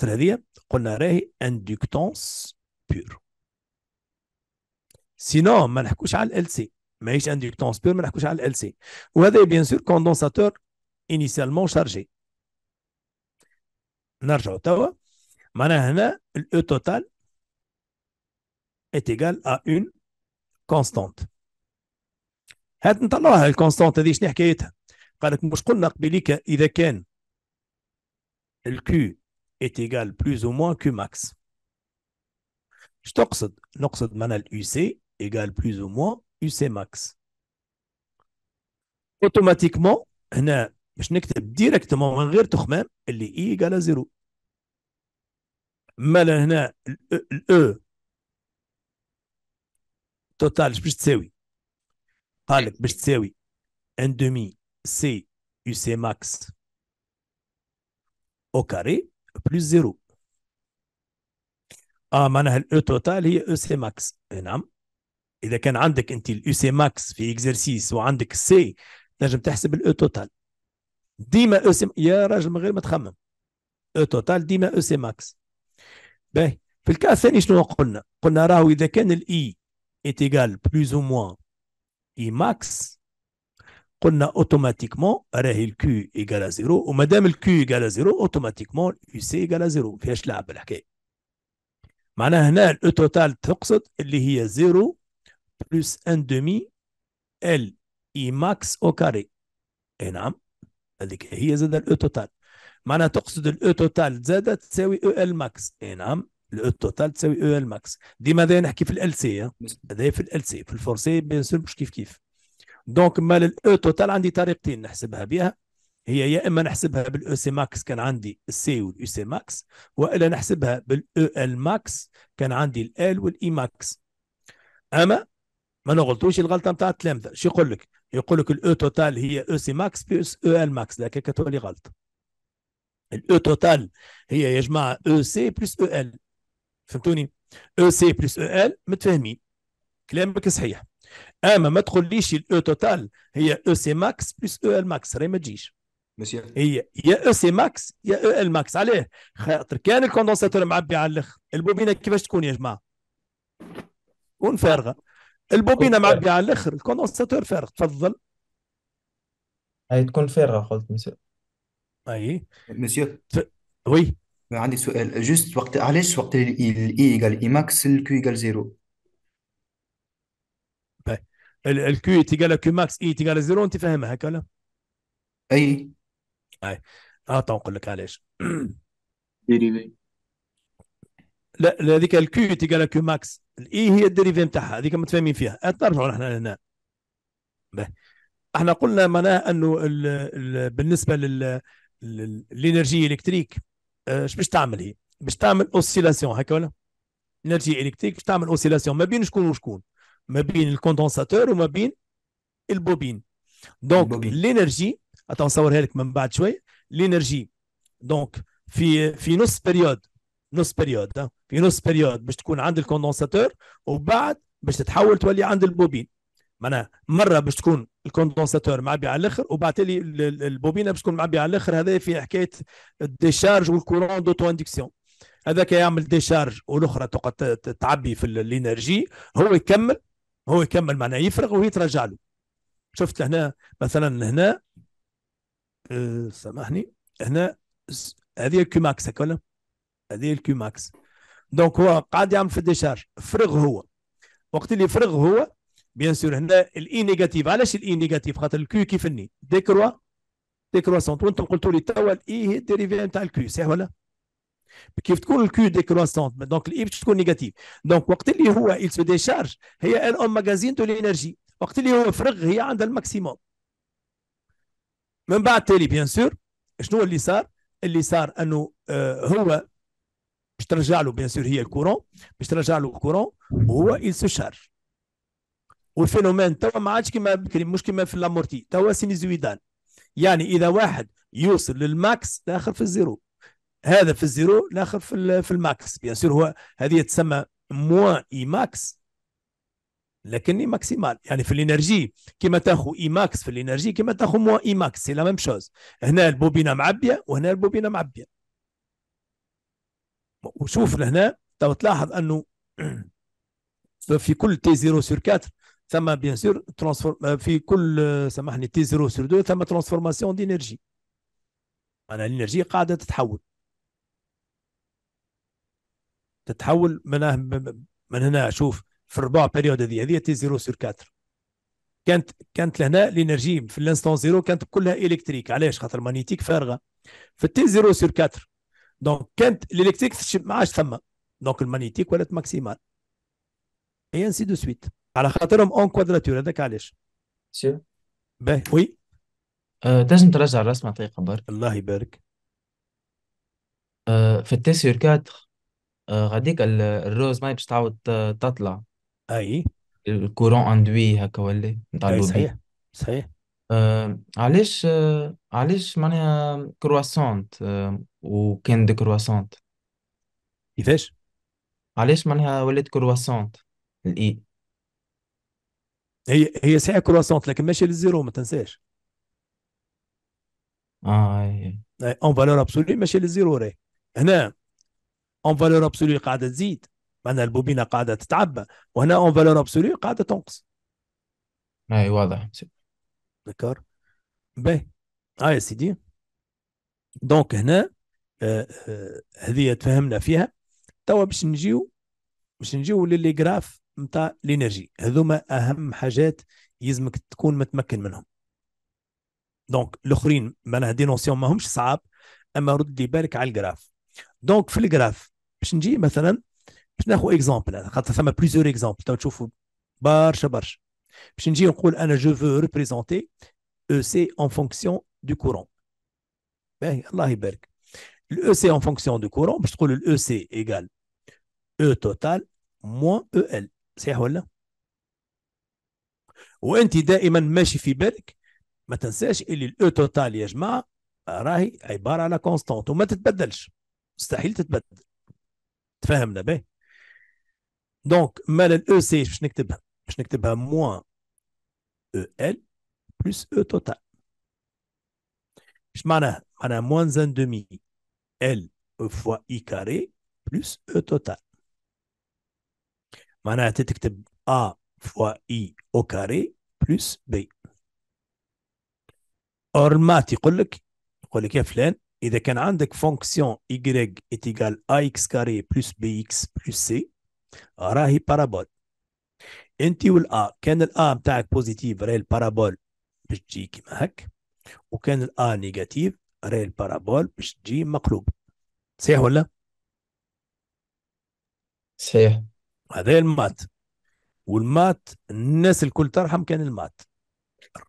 S1: une inductance pure. Sinon, on ne pas de une inductance pure. bien sûr, condensateur initialement chargé on revient l'E total est égal à une constante. On la constante, je ne l'ai pas dit. Je vais vous dire que si le Q est égal plus ou moins Q max, je veux dire l'UC égal plus ou moins UC max. Automatiquement, on باش نكتب ديريكتومون من غير تخمام اللي اي e ايكال زيرو مالا هنا الاو توتال e. باش تساوي قالك باش تساوي ان دومي سي يو سي ماكس او كاري بلوس زيرو اه معناها الاو توتال e هي او سي ماكس نعم اذا كان عندك انت الاو سي ماكس في اكزرسيس وعندك سي تنجم تحسب الاو توتال ديما او سي يا راجل من غير ما تخمم او توتال ديما او سي ماكس باهي في الكاس الثاني شنو قلنا قلنا راهو اذا كان الاي ايتيغال بلوز او موان اي ماكس قلنا اوتوماتيكمون راهي الكيو ايكال زيرو ومادام دام الكيو ايكال زيرو اوتوماتيكمون يو سي ايكال زيرو ما فيهاش لعب الحكايه معناها هنا الاو توتال e تقصد اللي هي زيرو بلوس ان دومي ال اي ماكس او كاري اي نعم هذيك هي زاد الاو توتال e معناها تقصد الاو توتال e زاد تساوي e او إيه نعم، ال ماكس اي نعم الاو توتال تساوي او ال ماكس ديما هذا نحكي في ال سي هذا في ال سي في الفورسي بيان سور مش كيف كيف دونك مال الاو توتال عندي طريقتين نحسبها بها هي يا اما نحسبها بالاو سي ماكس كان عندي السي والاو سي ماكس والا نحسبها بالاو ال ماكس كان عندي ال والاي ماكس اما ما انا غلطوش الغلطه بتاعت التلامذه شو يقول لك؟ يقول لك الاو توتال هي او سي ماكس بلس او ال ماكس لكن كتولي غلط الاو توتال هي يا جماعه او سي بلس او ال فهمتوني؟ او سي بلس او ال متفاهمين كلامك صحيح اما ما تقوليش الاو توتال هي او سي ماكس بلس او ال ماكس راهي ما تجيش هي يا او سي ماكس يا او ال ماكس عليه خاطر كان الكوندنساتور معبي على الاخر البوبينه كيفاش تكون يا جماعه تكون فارغه البوبينه معبيه على الاخر الكوندنساتور فارغ
S4: تفضل هاي تكون فارغه قلت مسيو اي مسيو ف... وي عندي سؤال جوست وقت علاش وقت الاي ايكال اي ماكس الكيو ايكال زيرو
S1: الكيو تيجال كيو ماكس اي تيجال زيرو انت فاهمها هكا ولا؟ اي اي اه نقول لك علاش لا هذيك الكيو تيجال كيو ماكس الاي هي الديريفي نتاعها هذيك متفاهمين فيها نرجعوا أه، احنا هنا احنا قلنا معناها انه الـ الـ بالنسبه لل الانرجي الكتريك اش أه، باش تعمل هي باش تعمل اوسيلاسيون هكا ولا انرجي الكتريك باش تعمل اوسيلاسيون ما بين شكون وشكون ما بين الكوندنساتور وما بين البوبين دونك الانرجي اتون نصورها لك من بعد شويه الانرجي دونك في في نص بريود نص بريود في نص بريود باش تكون عند الكوندنساتور وبعد باش تتحول تولي عند البوبين معناها مره باش تكون الكوندنساتور معبي على الاخر لي البوبينه باش تكون معبي على الاخر هذا في حكايه الديشارج والكورون دوتو اندكسيون هذاك يعمل ديشارج والاخرى تقعد تعبي في الانرجي هو يكمل هو يكمل معناه يفرغ وهي ترجع له شفت هنا مثلا هنا آه، سامحني هنا هذه كيوماكس هكا ولا هذه الكيو ماكس دونك هو قاعد يعمل في الديشارج فرغ هو وقت اللي فرغ هو بيان سور هنا الاي نيجاتيف e علاش الاي نيجاتيف e خاطر الكيو كيفني ديكروا ديكروسونت وانتم قلتوا لي توا الاي e هي الديريفي نتاع الكيو صح ولا كيف تكون الكيو ديكروسونت دونك الاي باش تكون نيجاتيف دونك وقت اللي هو il سو ديشارج هي ان اون ماجازين تو لينيرجي وقت اللي هو فرغ هي عندها الماكسيموم من بعد تالي بيان سور شنو اللي صار اللي صار انه آه هو باش ترجع له بيان سور هي الكورون باش ترجع له الكورون وهو يل سو شارج والفينومين توا ما عادش كيما بكري مش كيما في لامورتي توا سينيزويدال يعني اذا واحد يوصل للماكس الاخر في الزيرو هذا في الزيرو الاخر في في الماكس بيان سور هو هذه تسمى موان اي ماكس لكن اي ماكسيمال يعني في الانرجي كيما تاخو اي ماكس في الانرجي كيما تاخو موان اي ماكس سي لا ميم شوز هنا البوبينه معبيه وهنا البوبينه معبيه وشوف لهنا تو تلاحظ انه في كل تي 0 سور 4 ثم بيان سور ترانسفورم في كل سامحني تي 0 سور 2 ثم ترانسفورماسيون دينيرجي انا الانرجي قاعده تتحول تتحول من من هنا شوف في الربع بيريود هذه هذه تي 0 سور 4 كانت كانت لهنا الانرجي في الانستون زيرو كانت كلها الكتريك علاش خاطر مانيتيك فارغه في التي 0 سور 4 دونك كانت الالكتريك ما عادش ثم دونك المانيتيك ولات ماكسيمال اي ان سي دو سويت على خاطرهم اون كوادراتور هذاك علاش سير
S4: باهي وي تنجم ترجع الرسمة دقيقة برك الله يبارك في التيسير 4 غاديك الروز ما باش تعاود تطلع اي الكورون اندوي هكا ولا نتاع اي صحيح صحيح آه، علاش آه، علاش معناها كرواسونت آه، وكان دي كرواسونت كيفاش علاش معناها ولات كرواسونت الاي هي هي صحيح كرواسونت لكن
S1: ماشي للزيرو ما تنساش اه أي. اون فالور ابسولي ماشي للزيرو راهي هنا اون فالور ابسولي قاعده تزيد معناها البوبينه قاعده تتعبى وهنا اون فالور ابسولي قاعده تنقص اي واضح دكار باهي اه يا سيدي دونك هنا آه، آه، هذه تفهمنا فيها توا باش نجيو باش نجيو للي جراف نتاع لينيرجي هذوما اهم حاجات يلزمك تكون متمكن منهم دونك الاخرين معناها دي نونسيون ماهمش صعاب اما رد لي بالك على الجراف دونك في الجراف باش نجي مثلا باش ناخذ اكزومبل خاطر ثما بليزيور اكزومبل تو تشوفوا برشا برشا on je veux représenter EC euh, en fonction du courant. Ben, Allah Le EC en fonction du courant, e, je égale E total moins EL. C'est quoi Ou un petit si le E total rahi, à la constante. Ben. Donc, le EC, je pas moins E L plus E total. M'en ai moins un demi, L e fois I carré plus E total. Mana tetektib A fois I au carré plus B. Or, je et de fonction Y est égal à AX carré plus BX plus C, rahi parabole. انت والا كان الا نتاعك بوزيتيف راهي البارابول باش تجي كيما هك وكان الا نيجاتيف راهي البارابول باش تجي مقلوب صحيح ولا صحيح هذا المات والمات الناس الكل ترحم كان المات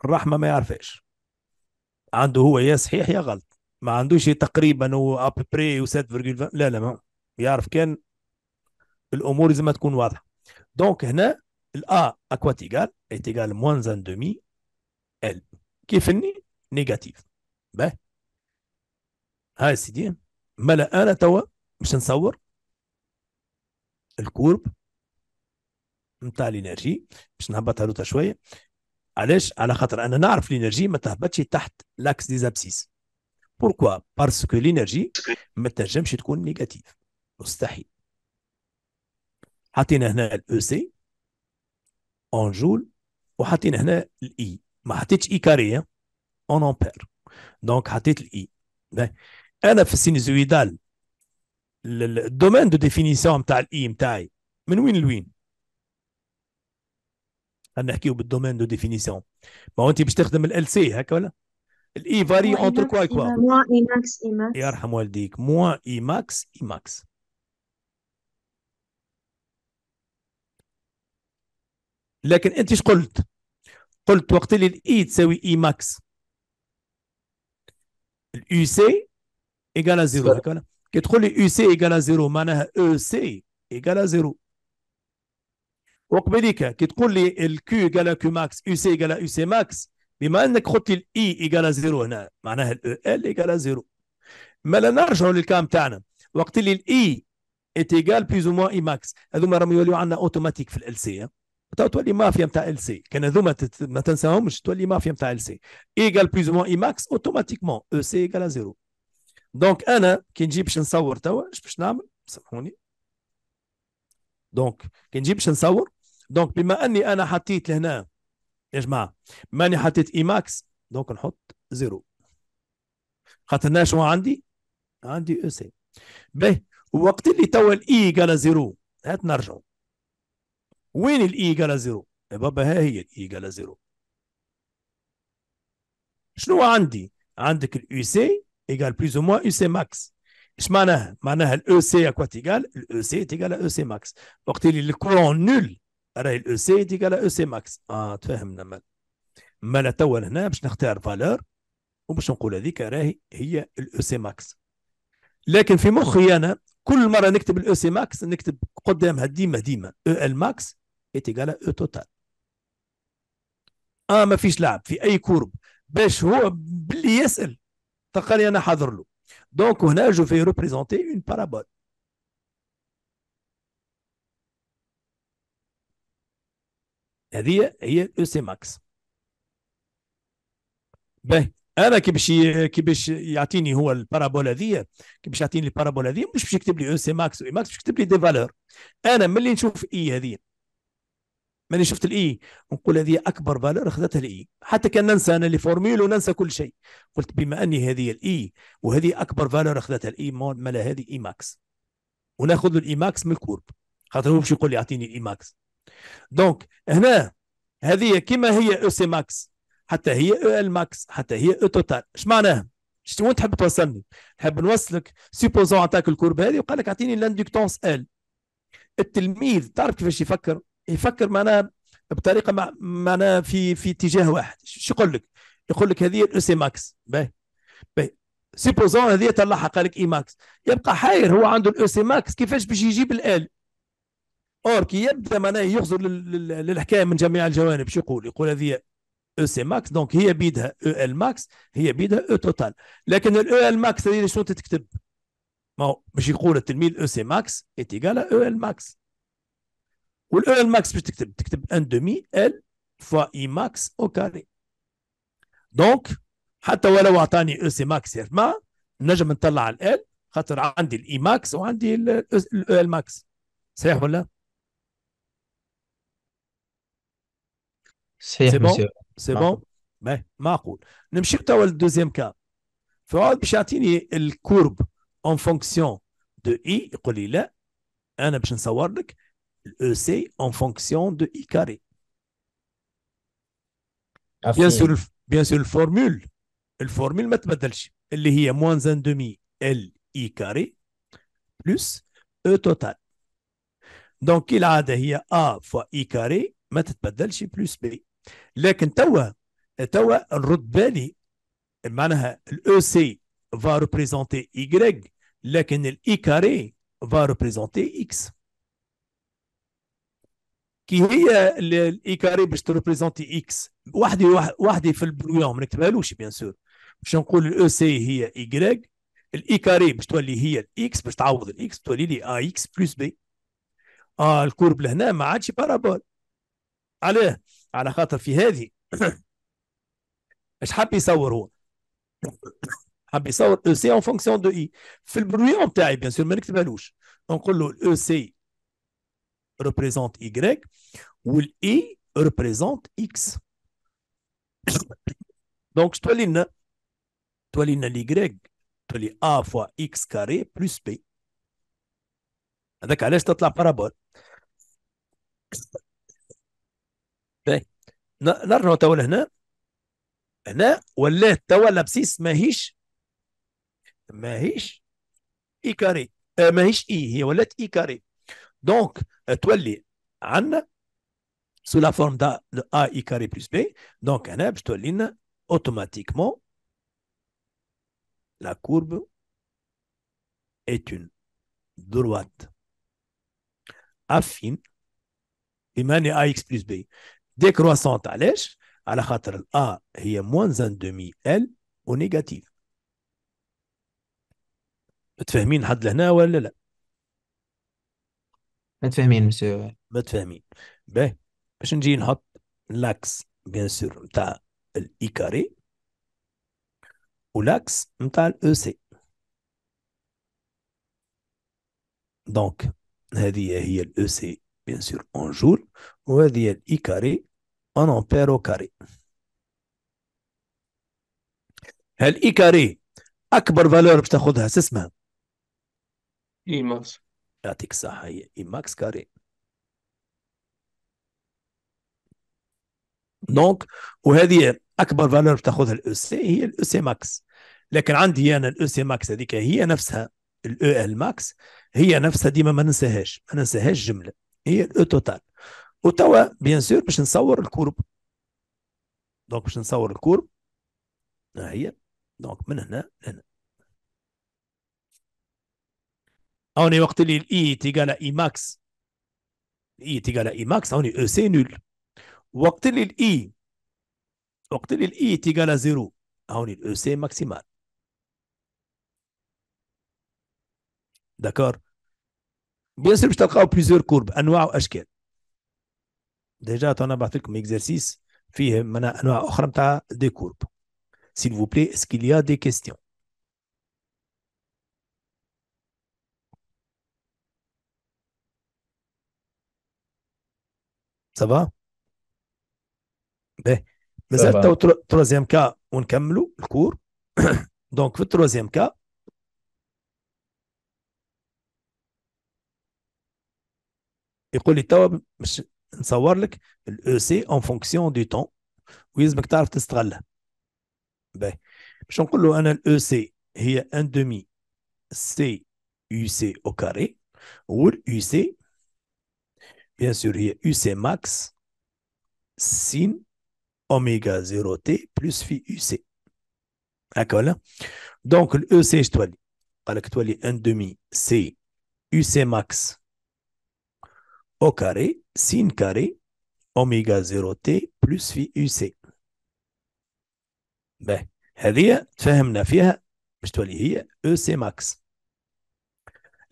S1: الرحمه ما يعرفهاش عنده هو يا صحيح يا غلط ما عندوش تقريبا هو ابري و لا لا ما يعرف كان الامور لازم تكون واضحه دونك هنا الأ أكوات إيجال إيت إيكال موان زان دومي ال كيفني نيجاتيف باه هاي سيدي مالا أنا توا باش نصور الكورب نتاع الانرجي باش نهبطها لوطا شويه علاش على خاطر انا نعرف الانرجي ما تهبطش تحت لاكس ديزابسيس بوركوا باسكو الانرجي ما تنجمش تكون نيجاتيف مستحيل حطينا هنا الاو سي e اون جول وحاطين هنا الاي ما حطيتش اي كاري اون امبير دونك حطيت الاي انا في السينيزويدال الدومين دو ديفينيسيون تاع الاي تاعي من وين لوين خلينا نحكيو بالدومين دو ديفينيسيون ما هو انت باش تخدم الال سي هكا ولا الاي فاري اونتر كوا كوا موان
S2: اي ماكس اي ماكس
S1: يرحم والديك موان اي ماكس اي ماكس لكن انت ايش قلت قلت وقت اللي الاي تساوي اي ماكس الاي سي ايجال زيرو هكا كي تقول لي اي سي ايجال زيرو معناها او e سي ايجال زيرو وقبليك كي تقول لي الكيو ايجال كيو ماكس او سي ايجال او سي ماكس بما انك قلت الاي e ايجال زيرو هنا معناها الاو ال ايجال زيرو مالا نرجعوا للكام تاعنا وقت اللي الاي اتيجال بليز او موان اي ماكس هذوما راهم يوليو عندنا اوتوماتيك في ال سي تولي مافيا نتاع ال سي كان هذوما ما تنساهمش تولي مافيا نتاع ال سي ايكال بلوز موان اي ماكس اوتوماتيكمون او سي ايغال زيرو دونك انا كي نجي باش نصور توا اش باش نعمل سامحوني دونك كي نجي باش نصور دونك بما اني انا حطيت لهنا يا جماعه ماني حطيت اي ماكس دونك نحط زيرو خاطر انا شنو عندي عندي او سي باهي وقت اللي توا الاي ايغال زيرو هات نرجعوا وين الاي جالا زيرو يا بابا ها هي الاي جالا زيرو شنو عندي عندك الاي سي ايجال بليز او موان اي سي ماكس ايش معناها معناها الاو سي اكوا تيجال الاو سي تيجال اي سي ماكس وقت اللي الكورون نول راهي الاو سي تيجال اي سي ماكس اه تفهمنا مال مالا توا هنا باش نختار فالور وباش نقول هذيك راهي هي الاو سي ماكس لكن في مخي انا كل مره نكتب الاو سي ماكس نكتب قدامها ديما ديما او ال ماكس اتجالا توتال اه ما فيش لعب في اي كورب باش هو باللي يسال تلقاني انا حاضر له دونك هنا جو في ريبريزونتي اون بارابول هذه هي او سي ماكس باهي انا كي باش كي باش يعطيني هو البارابول هذه كي باش يعطيني البارابول هذه مش باش يكتب لي او سي ماكس او ماكس باش يكتب لي دي فالور انا ملي نشوف اي هذه ماني شفت الاي ونقول e؟ هذه اكبر فالور اخذتها الاي e. حتى كان ننسى انا اللي فورميل وننسى كل شيء قلت بما اني هذه الاي e، وهذه اكبر فالور اخذتها الاي مالها هذه اي ماكس وناخذ الاي ماكس من الكورب خاطر هو باش يقول لي اعطيني الاي ماكس دونك هنا هذه كما هي او سي ماكس حتى هي او ال ماكس حتى هي او توتال اش معناها؟ وين تحب توصلني؟ نحب نوصلك سيبوزون عطاك الكورب هذه وقال لك اعطيني لاندكتونس ال التلميذ تعرف كيفاش يفكر يفكر معنا بطريقه معنا في في اتجاه واحد شو يقول لك؟ يقول لك هذه الاس ماكس باهي باهي سيبوزون هذه طلعها قال لك اي ماكس يبقى حاير هو عنده الاس ماكس كيفاش باش يجيب الال اور كي يبدا معناه يغزر للحكايه من جميع الجوانب شو يقول؟ يقول هذه او سي ماكس دونك هي بيدها او ال ماكس هي بيدها او توتال لكن الاو ال ماكس هذه شنو تتكتب؟ ما هو باش يقول التلميذ او سي ماكس اتيكال او ال ماكس والاو ماكس باش تكتب تكتب ان دومي ال فوا اي ماكس او كاري دونك حتى ولو اعطاني او سي ماكس ما نجم نطلع ال خاطر عندي الاي ماكس وعندي الاو ال ماكس صحيح ولا؟
S3: صحيح سي بون سي بون
S1: معقول نمشي توا للدوزيام كا فعاد باش يعطيني الكورب اون فونكسيون دو اي يقول لي لا انا باش نصور لك EC en fonction de I carré. Bien sûr, bien sûr, la formule, la formule ne elle est moins un demi L I carré plus E total. Donc, il a A fois I carré, ne plus B. Lekin tawa, le rudbali, e, l'EC va représenter Y, l'I carré va représenter X. كي هي الاي كاري باش تريبريزونتي اكس وحدي وحدي في البرويون ما نكتبهالوش بيان سور باش نقول الاو سي e هي ايكغيك الاي كاري باش تولي هي الاكس باش تعوض الاكس تولي لي اي اكس بلس بي آه الكورب لهنا ما عادش بارابول علاه على خاطر في هذه اش حاب يصور هو حاب يصور او سي اون فونكسيون دو اي في البرويون تاعي بيان سور ما نكتبهالوش نقول له الاو e سي ريبريزونت Y والاي représente X donc تولي لنا تولي لنا Y تولي A فوا X كاري plus B هذاك علاش تطلع بارابول نرجعو توا لهنا هنا ولات توا لابسيس ماهيش ماهيش اي كاري ماهيش اي هي ولات اي كاري Donc, تولي euh, عندنا sous la forme d'A de A i carré plus B. Donc, un a, automatiquement, la courbe est une droite affine, et AX plus B, décroissante à l'èche, à la khater A est moins un demi L au négatif. had ou la. متفاهمين مسيو متفاهمين باهي باش نجي نحط لاكس بيان سور نتاع الاي كاري ولاكس نتاع الاو سي دونك هذه هي الاو سي بيان سور اون جول وهذه هي الاي كاري اون امبير او كاري هل اي كاري اكبر فالور باش تاخذها شو اسمها؟ اي يعطيك الصحة هي اي ماكس كاري دونك وهذه اكبر فالور بتاخذها الاو سي e هي الاو سي ماكس لكن عندي انا الاو سي ماكس هذيك هي نفسها الاو ال ماكس e هي نفسها ديما ما ننساهاش ما ننساهاش جمله هي الاو توتال e وتوا بيان سور باش نصور الكورب دونك باش نصور الكورب ها هي دونك من هنا لهنا هوني وقت اللي الاي e تيقال اي ماكس e الاي تيقال اي ماكس هوني او سي نول وقت اللي الاي e، وقت اللي الاي تيقال زيرو هوني او سي ماكسيمال داكور بيان سور باش تلقاو بليزيور كورب انواع واشكال ديجا انا بعثت لكم اكزرسيس فيه انواع اخرى نتاع دي كورب سيل فو بلي اسكيليا دي كيستيون سافا باه
S4: باهي
S3: مازال تو
S1: تروزيام كا ونكملوا الكور دونك في التروزيام كا يقول لي توا باش نصور لك الاو سي اون فونكسيون دو طون ويلزمك تعرف تستغلها باهي باش نقول له انا الاو سي e هي ان دومي سي يو سي او كاري والاو سي Bien sûr, il y a UC max sin oméga 0t plus phi UC. D'accord Donc, le EC, je dois dire, 1 demi, c'est UC max au carré sin carré oméga 0t plus phi UC. te ben, هذه تفهمنا فيها dis, تولي هي او سي ماكس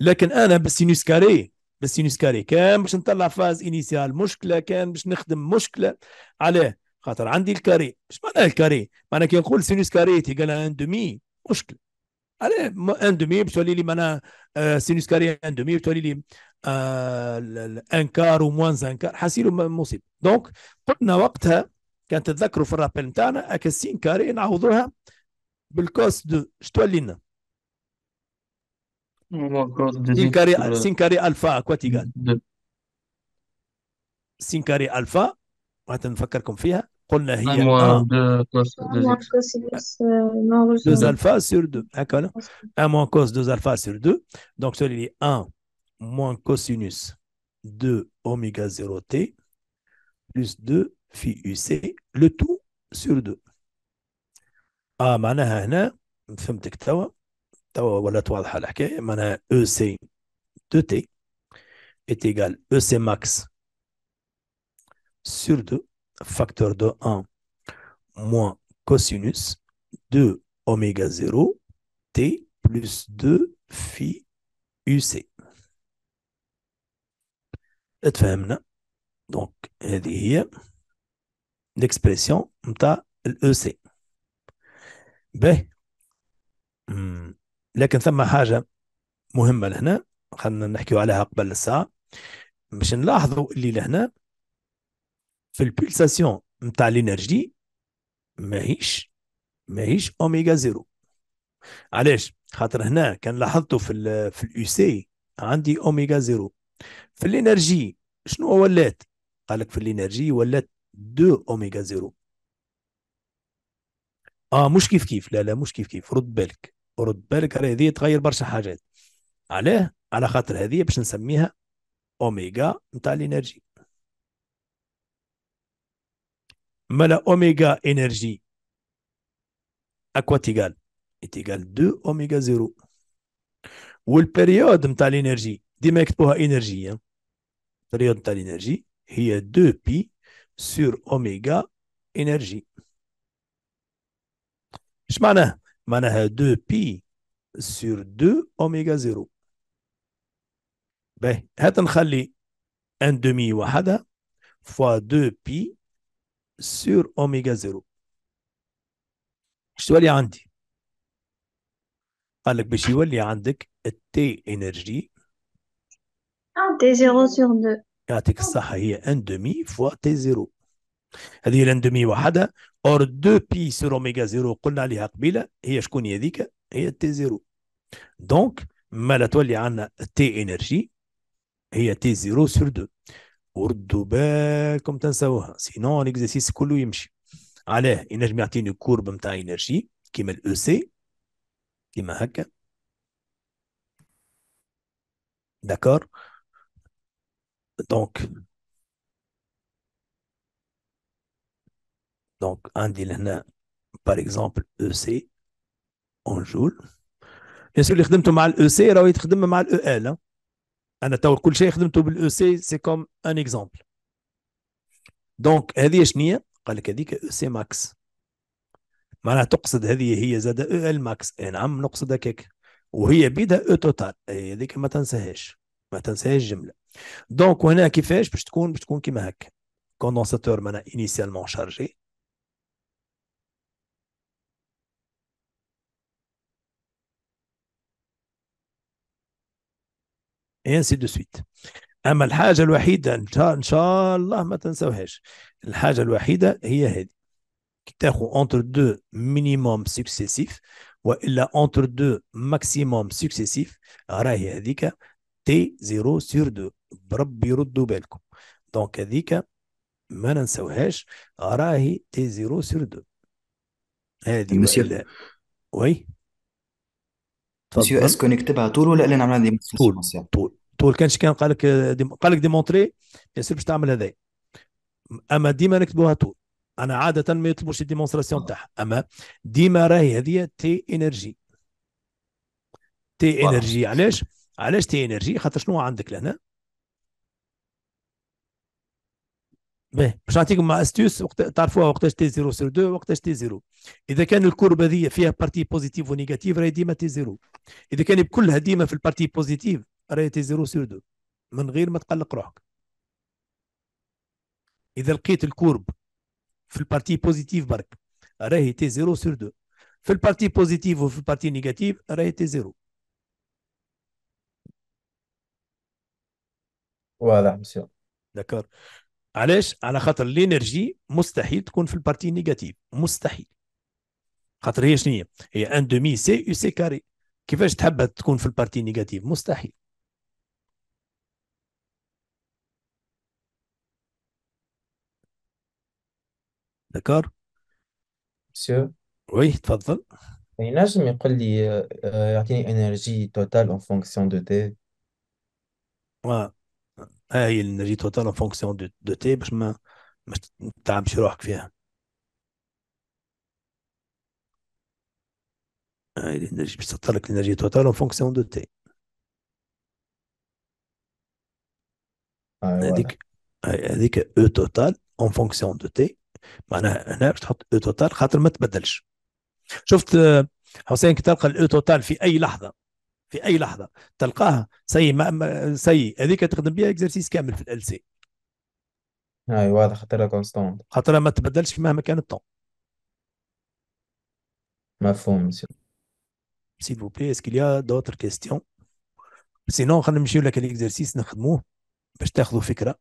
S1: لكن انا sinus carré... بالسينوس كاري كان باش نطلع فاز انيسيال مشكله كان باش نخدم مشكله عليه خاطر عندي الكاري اش معناه الكاري معناه كي نقول سينوس كاري تيقال ان دومي مشكله على ان دومي باش تولي لي معناها آه، سينوس كاري ان دومي تولي لي آه، ان كار وموانز ان كار حاسيلو مصيب دونك قلنا وقتها كان تتذكروا في الرابيل نتاعنا اكا كاري نعوضوها بالكوس دو اش تولي لنا
S3: sin
S1: carré euh, Alpha, à quoi tu gagnes carré Alpha, faire comme فيها قلنا هي 2 alpha sur 2 1 hein, moins cos 2 alpha sur 2 donc celui-là 1 moins cosinus 2 oméga 0 t plus 2 phi uc le tout sur 2 va معناها هنا فهمتك توا voilà ولات واضحه الحكايه est égal e max sur 2 facteur de 1 moins cosinus de oméga 0 t plus 2 phi uc. Donc, l'expression de e B. Ben, hmm, لكن ثم حاجه مهمه لهنا خلينا نحكيو عليها قبل الساعه باش نلاحظوا اللي لهنا في البلساسيون نتاع الانرجي ماهيش ماهيش اوميغا زيرو علاش خاطر هنا كان لاحظتوا في الـ في الاو سي عندي اوميغا زيرو في الانرجي شنو ولات قالك في الانرجي ولات دو اوميغا زيرو اه مش كيف كيف لا لا مش كيف كيف رد بالك ورد بالك على هذه تغير برشا حاجات علاه على خاطر هذه باش نسميها اوميغا نتاع الانرجي مالا اوميغا انرجي اكوا تيغال تيغال دو اوميغا زيرو والبريود نتاع الانرجي ديما يكتبوها انرجي البريود نتاع الانرجي هي دو بي سور اوميغا انرجي اش معناه معناها 2 بي سور 2 اوميغا 0 باهي هات نخلي ان دومي وحدها فوا 2 بي سور اوميغا 0 اش تولي عندي قال لك باش يولي عندك التي انرجي
S3: تي 0 سور 2
S1: يعطيك الصحة هي ان دومي فوا تي 0 هذه ان دومي واحدة اور دو بي سور اوميغا زيرو قلنا عليها قبيله هي شكون هي هذيك هي تي زيرو دونك مالا تولي عندنا تي انرجي هي تي زيرو سور دو وردوا بالكم تنساوها سينون ليكزيسيس كله يمشي علاه ينجم يعطيني كورب نتاع انرجي كيما الاو سي كيما هكا داكور دونك دونك عندي لهنا بار اكزومبل او سي اون جول بيان اللي خدمته مع الاو سي راهو يتخدم مع الاو ال انا تو كل شيء خدمته بالاو سي سي كوم ان اكزومبل دونك هذه شنية قال لك هذيك او سي ماكس معناها تقصد هذه هي زاد او ال ماكس اي نعم نقصد هكاك وهي بيدها e او إيه، توتال هذيك ما تنساهاش ما تنساهاش جمله دونك وهنا كيفاش باش تكون باش تكون كيما هكا كوندونساتور معناها انيسيالمون شارجي et ainsi de suite. اما الحاجه الوحيده ان شاء, إن شاء الله ما تنساوهاش الحاجه الوحيده هي هذه كي تاخذ اونتر دو مينيموم سكسيسيف والا اونتر دو ماكسيموم سكسيسيف راهي هذيك تي زيرو سور دو بربي ردوا بالكم دونك هذيك ما ننساوهاش راهي تي زيرو سور دو
S4: هذه وي مسيو طب. اسكو نكتبها طول ولا اللي نعملها دي طول طول
S1: طول كان كان قال لك قال لك ديمونتري ما يصيرش باش تعمل هذا اما ديما نكتبوها طول انا عاده ما يطلبوش الديمونستراسيون تاعها اما ديما راهي هذه تي انرجي تي انرجي علاش علاش تي انرجي خاطر شنو عندك لهنا باهي باش نعطيكم استيوس وقت تعرفوها وقتاش تي زيرو سير دو وقتاش تي زيرو اذا كان الكورب هذه فيها بارتي بوزيتيف ونيجاتيف راهي ديما تي زيرو اذا كان كلها ديما في البارتي بوزيتيف راهي تي زيرو سير دو من غير ما تقلق روحك اذا لقيت الكورب في البارتي بوزيتيف برك راهي تي زيرو سير دو في البارتي بوزيتيف وفي البارتي نيجاتيف راهي تي زيرو
S4: واضح مسيو
S1: داكور علاش على خاطر الانرجي مستحيل تكون في البارتي نيجاتيف مستحيل خاطر هي شنو هي هي ان دومي سي يو سي كاري كيفاش تحبها تكون في البارتي نيجاتيف مستحيل
S4: دكار مسيو وي تفضل ينجم يقول لي آه، يعطيني انرجي توتال اون فونكسيون دو تي ها اه، هي الانرجي توتال ان
S1: فونكسيون دو, دو تي باش ما ما تتعبش روحك فيها هاي اه، الانرجي باش تختار لك الانرجي توتال ان فونكسيون دو تي هذيك هذيك او توتال اون فونكسيون دو تي معناها هنا باش تحط او توتال خاطر ما تبدلش شفت اه، حسين كي تلقى الاو توتال في اي لحظه في اي لحظه تلقاه ما سي هذيك تخدم بها اكزرسيس كامل في ال سي
S4: أيوة، هاي واضح خاطرها كونستونت
S1: خاطرها ما تبدلش مهما كان الطون
S4: مفهوم سي سيل فو بلي اسكيليا دوتر كيستيون
S1: سينون خلينا نمشيو لك الاكزرسيس نخدموه باش تاخذوا فكره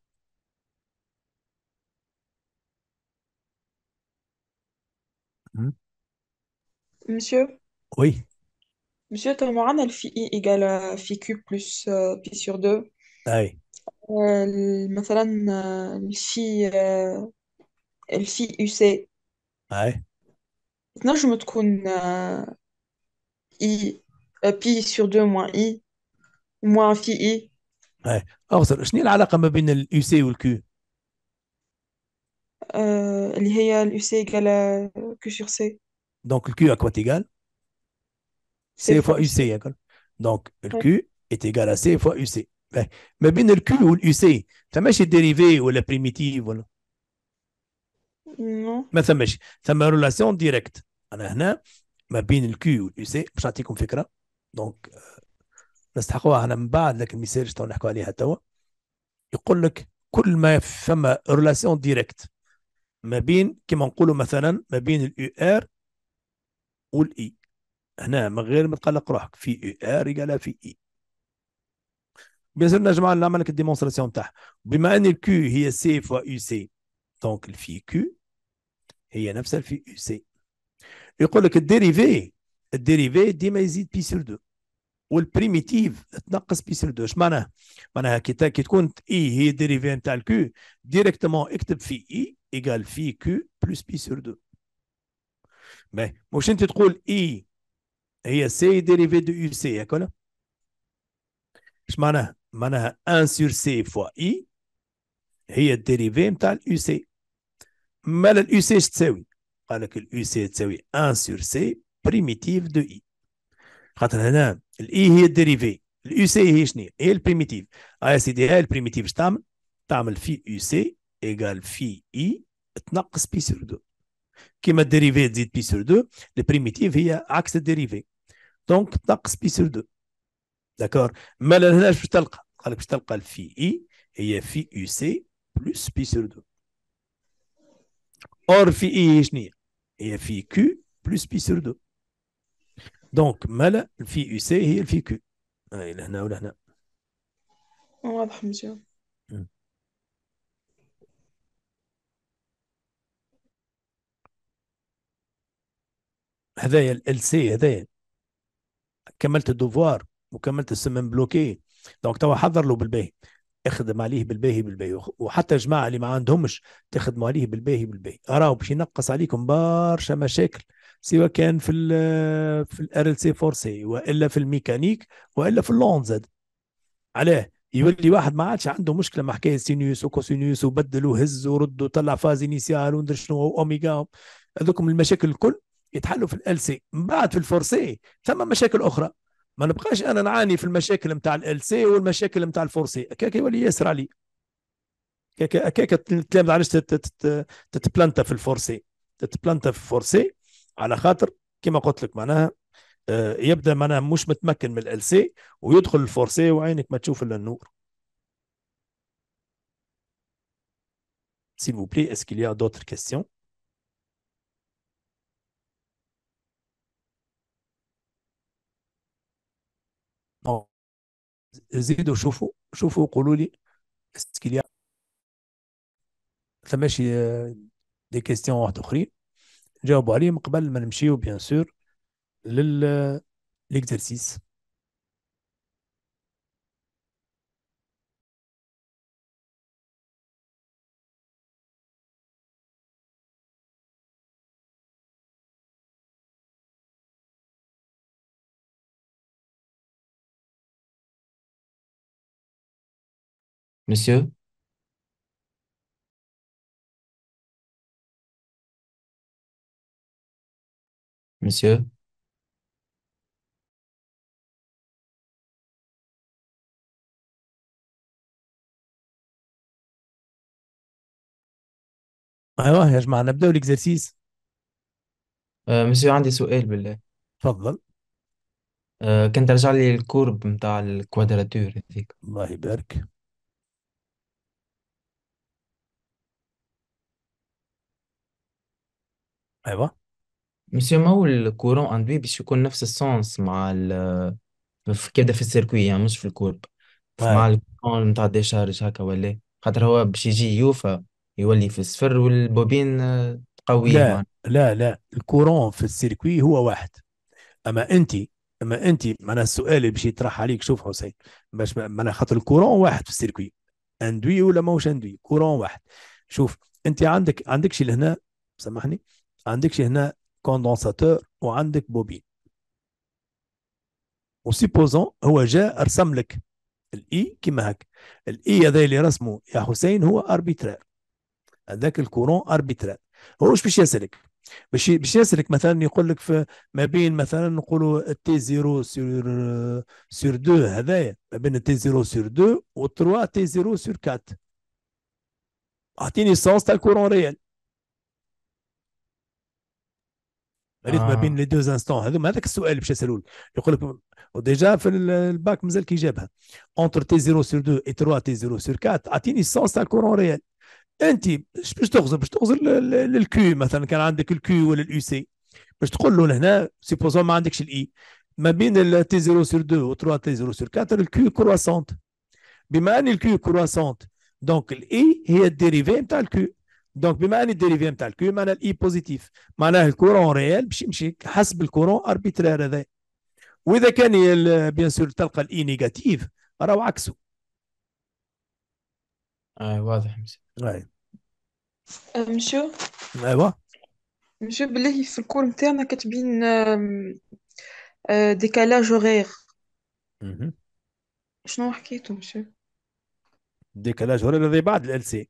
S1: مسيو وي
S2: Monsieur Tolmoran, elle fit i égal à euh, fille q plus euh, pi sur 2. Ah oui. Euh, elle fit uc. Ah oui. Maintenant, je me trouve i pi sur 2 moins i, moins fille i.
S1: Oui. Alors, ah, je ne sais pas si tu as vu le uc ou le q.
S2: Elle y a égal à q sur c.
S1: Donc, le q à quoi est égal?
S2: C fois UC.
S1: Donc, الQ est égal à C fois UC. ما بين ال Q وال UC ثماش ديريفي ولا بريميتيف ولا ما ثماش ثما ريلاسيون ديريكت انا هنا ما بين ال Q وال UC باش نعطيكم فكره دونك نستحقوها انا من بعد لكن ما يسالش تو نحكوا عليها توا يقول لك كل ما فما ريلاسيون ديريكت ما بين كما نقولوا مثلا ما بين الاي ار والاي هنا من غير ما تقلق روحك في اي e، ار يقال في اي e. بيان سور نجمع نعمل لك الديمونستراسيون تاعها بما ان الكو هي سي فوا يو سي دونك الفي كو هي نفسها الفي يو سي يقول لك الديريفي الديريفي ديما يزيد بي سور 2 والبريميتيف تنقص بي سور 2 اش معناها معناها كي تكون اي e هي ديريفي نتاع الكو ديريكتومون اكتب في اي ايكال في كو بلس بي سور 2 مي مش انت تقول اي هي سي ديريفي دو يو سي ياك ولا اش معناها معناها ان سور سي فوا اي هي الديريفي نتاع اليو سي مال اليو سي اش تساوي قالك لك اليو سي تساوي ان سور سي بريميتيف دو اي خاطر هنا الاي e هي الديريفي اليو سي هي شنو هي البريميتيف آه يا سيدي هاي البريميتيف اش تعمل تعمل في اي سي ايغال في اي تنقص بي سور دو كيما الديريفي تزيد بي سور دو البريميتيف هي عكس الديريفي دونك ناقص بي سور دو داكور ما هنا باش تلقى قالك باش تلقى الفي اي هي في يو سي بلس بي سور دو اور في اي هي شنو هي في كيو بلس بي سور دو دونك مالا الفي يو سي هي آه، الفي كو هاي لهنا ولهنا
S2: واضح مزيان
S1: هذايا ال سي هذايا كملت الدوفوار وكملت السمن بلوكي دونك توا حضر له بالباهي اخدم عليه بالباهي بالباهي وحتى الجماعه اللي ما عندهمش تخدموا عليه بالباهي بالباهي راهو باش ينقص عليكم برشا مشاكل سواء كان في الـ في الار ال سي فورسي والا في الميكانيك والا في اللون زاد علاه يولي واحد ما عادش عنده مشكله مع حكايه سينيوس وكوسينيوس وبدل وهز ورد وطلع فاز انيسيال وندري شنو واوميجا هذوكم المشاكل الكل يتحلوا في الال سي من بعد في الفور سي ثم مشاكل اخرى ما نبقاش انا نعاني في المشاكل نتاع الال سي والمشاكل نتاع الفور سي هكاك يولي ياسر علي هكاك هكاك التلامذه علاش تتبلانتا في الفور سي تتبلانتا في الفور سي على خاطر كما قلت لك معناها آه، يبدا معناها مش متمكن من ال سي ويدخل الفور سي وعينك ما تشوف الا النور سيل فو بلي اسكيليا دوتر كيستيون زيدوا شوفوا شوفوا قولوا لي اسكيليا ثم شي دي كيستيون واحد اخرين جاوبوا عليهم قبل ما نمشيو بيان سور لل ليكزرسيس مسيو مسيو
S3: ايوه يا جماعه نبدا الاكزرسيس
S4: آه، مسيو عندي سؤال بالله تفضل آه، كنت ارجع لي الكورب نتاع الكوادراتور هذيك الله يبارك ايوه مسيو الكورون اندوي باش يكون نفس السونس مع ال في في السيركوي يعني مش في الكورب مع الكورون نتاع ديشارج هكا ولا خاطر هو باش يجي يوفى يولي في الصفر والبوبين آه، تقويه لا
S1: لا لا الكورون في السيركوي هو واحد اما انت اما انت معناها السؤال اللي باش يطرح عليك شوف حسين باش معناها خاطر الكورون واحد في السيركوي اندوي ولا ماهوش اندوي كورون واحد شوف انت عندك عندك شي لهنا سامحني عندكش هنا كوندنساتور وعندك بوبين وسيبوزون هو جاء رسم لك الاي e كيما هاك الاي e هذا اللي رسمه يا حسين هو اربيترار هذاك الكورون اربيترار هو واش باش يسالك باش باش يسالك مثلا يقول لك في ما بين مثلا نقولوا تي زيرو سور سور دو هذايا ما بين تي زيرو سور دو و تروا تي زيرو سور كات اعطيني سونس تاع الكورون ريال ريت ما آه. بين لي دوز انستون هذوما هذاك السؤال باش يسالون يقول لك وديجا في الباك مازال كي جابها اونتر تي 0 سور 2 اي 3 تي 0 سور 4 اعطيني سونس تاع الكورون ريال انت باش تغزر باش تغزر للكي مثلا كان عندك الكي ولا الاي سي باش تقول له هنا سيبوزون ما عندكش الاي e. ما بين تي 0 سور 2 و 3 تي 0 سور 4 الكي كرواسونت بما ان الكي كرواسونت دونك الاي هي الديريفي نتاع الكي دونك بما ان الديريفي نتاع الكيو معناها الاي بوزيتيف معناها الكورون ريال باش يمشي حسب الكورون اربيترير هذا واذا كان بيان سور تلقى الاي نيجاتيف راهو عكسه اه واضح اي أه، مشو ايوا
S2: مشو بالله في الكور نتاعنا كاتبين ديكالاج آه، اوغير آه، شنو حكيتو مشو
S1: ديكالاج اوغير هذا بعد الال سي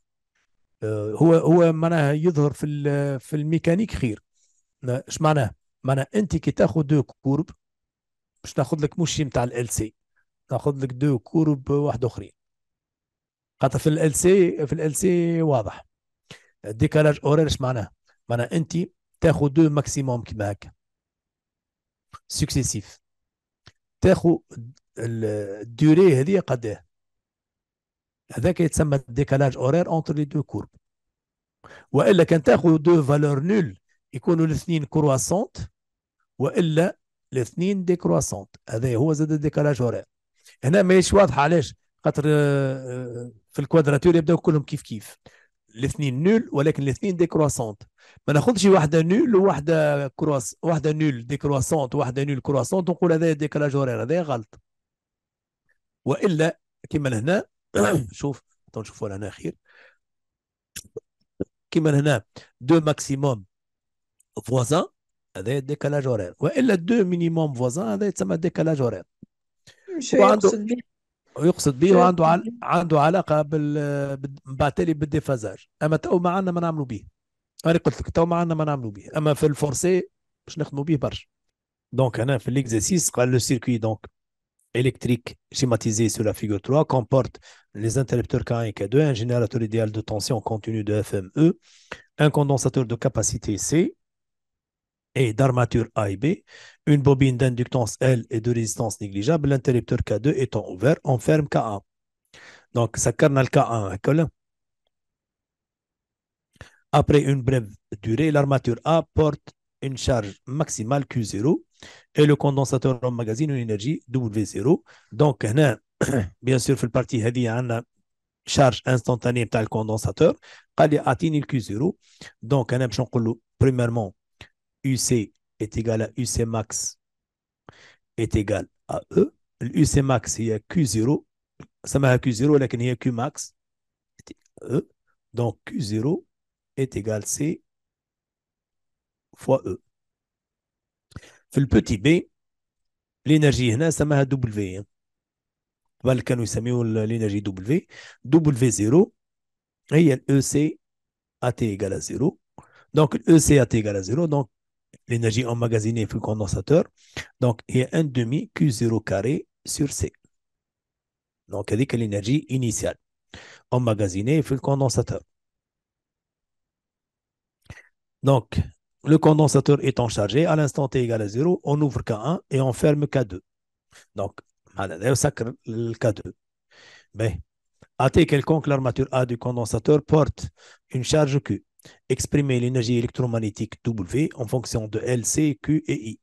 S1: هو هو معناها يظهر في في الميكانيك خير اش معناه؟ معناها انت كي تاخذ دو كورب باش تاخذ لك موشي نتاع ال سي تاخذ لك دو كورب واحد اخرين خاطر في ال سي في ال سي واضح ديكالاج اورير اش معناه؟ معناها انت تاخذ دو ماكسيموم كيما هكا سكسيسيف تاخذ الدوري هذه قداه هذاك يتسمى ديكالاج اورير اونتر لي دو كورب والا كان تاخذ دو فالور نول يكونوا الاثنين كرواسونت والا الاثنين ديكرواسونت هذا هو زاد ديكالاج اورير هنا ماهيش واضحه علاش خاطر آه، آه، في الكوادراتور يبداو كلهم كيف كيف الاثنين نول ولكن الاثنين ديكرواسونت ما ناخذش واحده نول وواحده كروس واحده نول ديكرواسونت وواحده نول كرواسونت ونقول هذا ديكالاج اورير هذا غلط والا كما لهنا شوف نشوفوا هنا خير كيما هنا دو ماكسيموم فوازان هذا ديكالاج اورير والا دو مينيموم فوازان هذا يتسمى ديكالاج اورير وعنده يقصد به وعنده عل... عنده علاقه بال بالتالي بالديفازاج اما تو ما عندنا ما نعملوا به انا قلت لك تو ما عندنا ما نعملوا به اما في الفورسي باش نخدموا به برشا دونك هنا في ليكزيسيس قال لو سيركوي دونك électrique schématisé sur la figure 3 comporte les interrupteurs K1 et K2, un générateur idéal de tension continue de FME, un condensateur de capacité C et d'armature A et B, une bobine d'inductance L et de résistance négligeable, l'interrupteur K2 étant ouvert, on ferme K1. Donc, sa carnal K1 colle. Après une brève durée, l'armature A porte une charge maximale Q0 et le condensateur en magazine une énergie W0. Donc, bien sûr, dans hein, la partie, il y a une charge instantanée dans le condensateur. Il y a Q0. Donc, premièrement, UC est égal à UC max est égal à E. UC max, est Q0. Ça m'a Q0, il y a Q max. E. Donc, Q0 est égal à C fois E. Le petit B, l'énergie, هنا W. دبل V. قبل hein. كانوا يسميوه W. W, في دبل في زيرو هي الاو égale égale à 0 Donc, ECAT égale égale à 0 Donc, l'énergie emmagasinée le condensateur. Donc, il y a 1 demi Q0 carré sur C. Donc, il dit que l'énergie initiale emmagasinée le condensateur. Donc, le condensateur étant chargé, à l'instant t égale à 0, on ouvre K1 et on ferme K2. Donc, crée le K2. Mais, T quelconque, l'armature A du condensateur porte une charge Q. Exprimer l'énergie électromagnétique W en fonction de L, C, Q et I.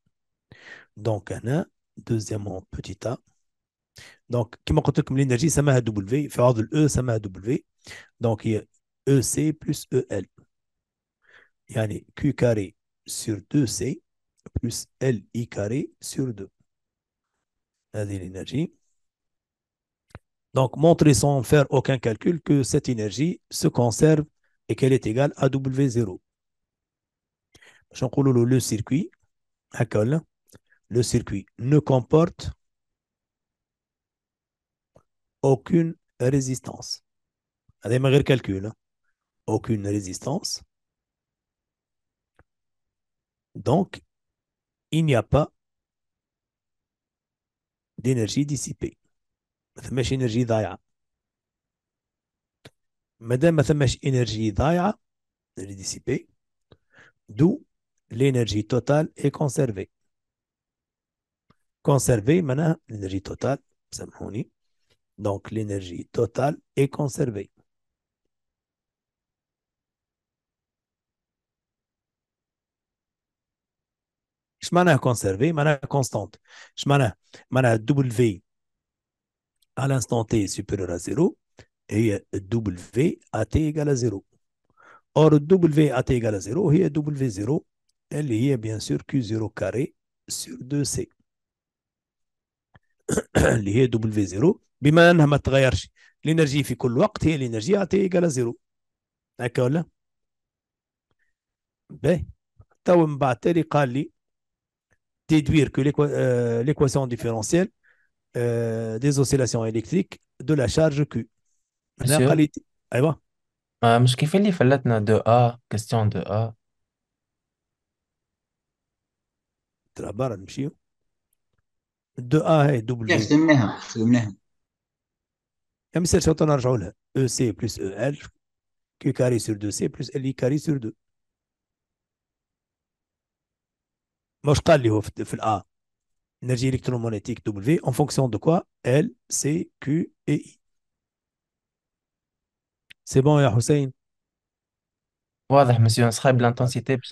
S1: Donc, un deuxièmement, petit a. Donc, qui comme l'énergie, ça m'a W. Faire de E, ça m'a W. Donc, il y a EC plus EL. Yani Q carré sur 2C plus LI carré sur 2. C'est l'énergie. Donc, montrer sans faire aucun calcul que cette énergie se conserve et qu'elle est égale à W0. Le circuit, le circuit ne comporte aucune résistance. calcul, hein. Aucune résistance. Donc, il n'y a pas d'énergie dissipée. ما ثماش énergie ضايعه l'énergie ما énergie ضايعه D'où l'énergie totale est conservée. Conservée, maintenant, l'énergie totale, Donc, l'énergie totale est conservée. اش معناها كونسيرفي معناها كونستانت اش معناها معناها دبل في على انستون تي سوبيريور ا زيرو هي دبل في ا تي ايكال زيرو اور دبل في ا تي ايكال زيرو هي دبل في زيرو اللي هي بيان سور كيو زيرو كاري سور دو سي اللي هي دبل في زيرو بما انها ما تغيرش الانرجي في كل وقت هي الانرجي ا تي ايكال زيرو هكا ولا باهي تو من بعد تالي قال لي déduire que euh, l'équation différentielle euh, des oscillations électriques de la charge Q. Je
S4: kiffe les de A, question A. De A
S1: et W. vais vous dire. Je vais vous dire. Je vais vous dire. Je vais vous moi je parle w en fonction de quoi l c q et i
S4: c'est bon ah Hussein voilà Monsieur on schéme l'intensité puis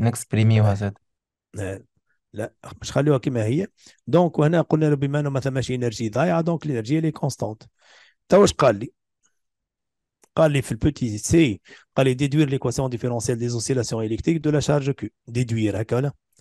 S4: on exprime et je
S1: parle de qui donc on a connu le donc l'énergie est constante toi je parle de petit c allez déduire l'équation différentielle des oscillations électriques de la charge q déduire à hein, ça.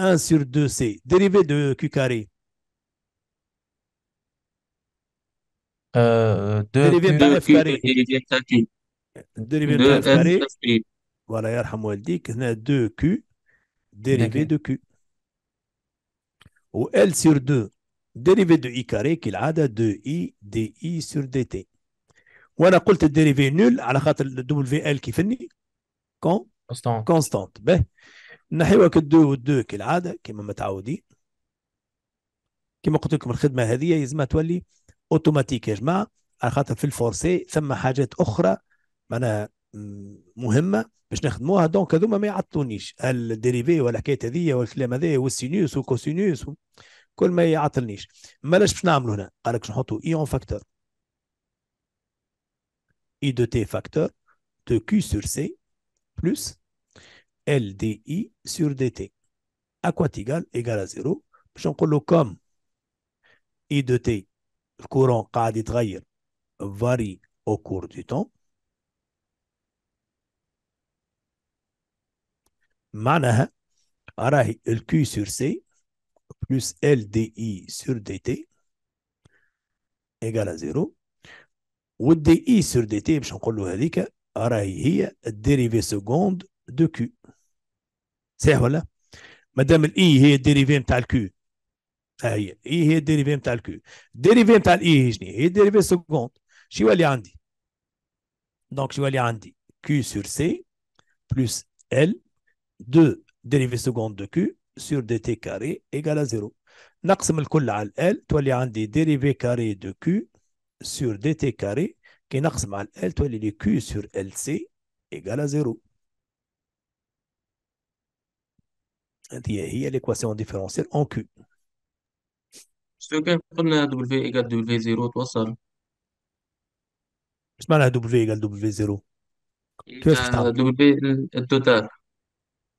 S1: 1 sur 2c, dérivé de q carré.
S4: Euh,
S1: de dérivée de f carré.
S3: Dérivée de f carré.
S1: Voilà, dit والديك هنا 2q
S3: dérivée de
S1: q. Ou L sur 2, dérivée de i carré, qui de 2i di sur dt. وانا قلت nul à la خاطر de WL qui finit. Constante. Constante. constante. Ben, نحيوها كدوه ودوه كالعاده كما متعودين كما قلت لكم الخدمه هذه يلزمها تولي اوتوماتيك يا جماعه على خاطر في الفورسي ثم حاجات اخرى معناها مهمه باش نخدموها دونك هذوما ما يعطلونيش الديريفي والحكايه هذه والكلام هذا والسينوس والكوسينوس كل ما يعطلنيش مالاش باش نعملوا هنا قال لك نحطوا اي اون فاكتور اي دو تي فاكتور دو كي سور سي بلس LDI sur DT. A quoi t'égale égale à 0 Je comme I de T, le courant qu'a trahir, varie au cours du temps. Maintenant, arahi le Q sur C plus LDI sur DT égale à 0. Ou DI sur DT, je le dire que. Araïe, dérivée seconde de Q. C'est voilà. Madame, l'i est dérivée dérivé de Q. I est dérivé de Q. Le dérivé de l'i, quoi dérivé second seconde. quest Donc, Q sur C plus L de dérivé seconde de Q sur DT carré égale à zéro. On le l, dérivé carré de Q sur DT carré. qui est le l, Q sur LC égale à zéro. Il y a l'équation différentielle en Q.
S3: Je vais prendre la W égale W0, toi seul.
S1: Je vais prendre la W égale W0.
S3: La W total.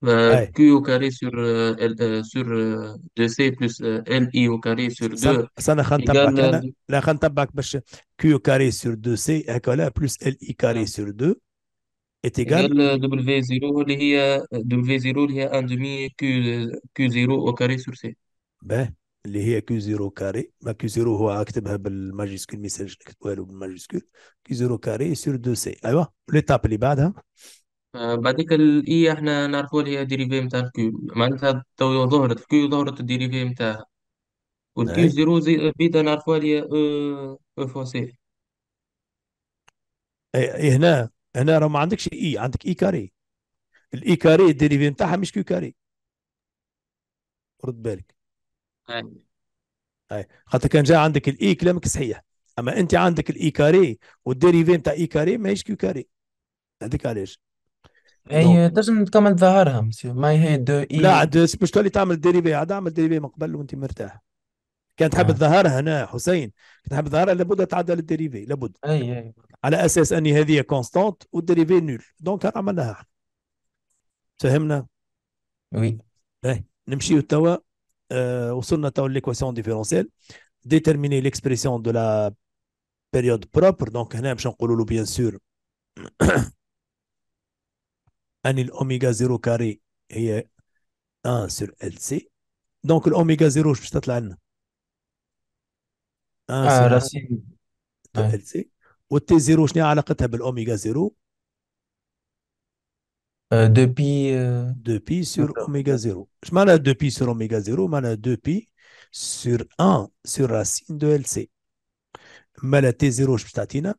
S3: Bah, Q au carré sur 2C euh, euh, euh, plus LI au carré sur 2. Ça, c'est la
S1: rente à bah, Q au carré sur 2C, plus LI carré ah. sur 2. اتجاه
S3: غير دبليو زيرو اللي هي في زيرو اللي هي ان دومي كيو كيو زيرو او كاري سور سي باه
S1: اللي هي كيو زيرو كاري ما كيو زيرو هو اكتبها بالماجيسكول ميساج كتبها له بالماجيسكول كيو زيرو كاري سور دو سي ايوا ليتاب اللي بعدها
S3: آه، بعديك الاي e احنا نعرفوها اللي هي ديريفي نتاع الكيو معناتها تو ظهرت في كيو ظهرت الديريفي نتاعها والكيو زيرو زي بيتا نعرفوها اللي هي او e، e او سي
S1: أي- إيه، هنا هنا راه ما عندكش اي عندك اي كاري الاي كاري الديريفي نتاعها مش كيو كاري رد بالك اي خاطر كان جا عندك الاي كلامك صحيح اما انت عندك الاي كاري والديريفي نتاع اي كاري ماهيش كيو كاري هذيك علاش
S4: اي تنجم تكمل ظهرها
S1: مسيو هي دو اي لا باش تولي تعمل ديريفي عاد اعمل ديريفي من قبل وانت مرتاح كان تحب آه. تظهرها هنا حسين كان تحب تظهرها لابد تعدل الديريفي لابد اي اي على اساس ان هذه كونستانت والديريفي نول دونك عملناها احنا فهمنا وي باهي نمشيو توا آه وصلنا توا ليكواسيون ديفيرونسيال ديترميني ليكسبرسيون دو لا بيريود بروبر دونك هنا باش نقولوا له بيان سور ان الاوميغا زيرو كاري هي 1 سور ال سي دونك الاوميغا زيرو باش تطلع لنا
S3: 1
S4: آه ال سي
S1: والتي زيرو شنو علاقتها بالاوميغا زيرو
S4: دو بي دو
S1: بي سور اوميغا زيرو اش معنى دو بي سور اوميغا زيرو معنى دو بي سور ان سور راسين دو ال سي مالا تي زيرو اش باش تعطينا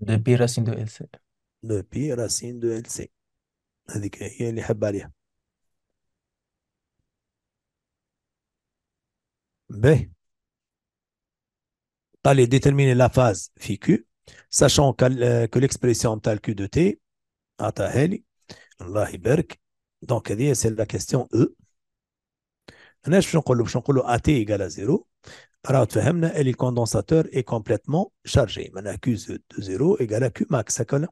S4: دو بي راسين دو ال سي
S1: دو بي راسين دو ال سي هذيك هي اللي حب عليها باهي allez déterminer la phase phi Q, sachant que euh, l'expression tal Q de T, Ataheli, Allah Iberk, donc c'est la question E. انا باش نقول باش AT égale à 0 راه تفهمنا اللي الكوندنساتور اي كومبليتمون شارجي معناها Q de 0 égale à Q max Mais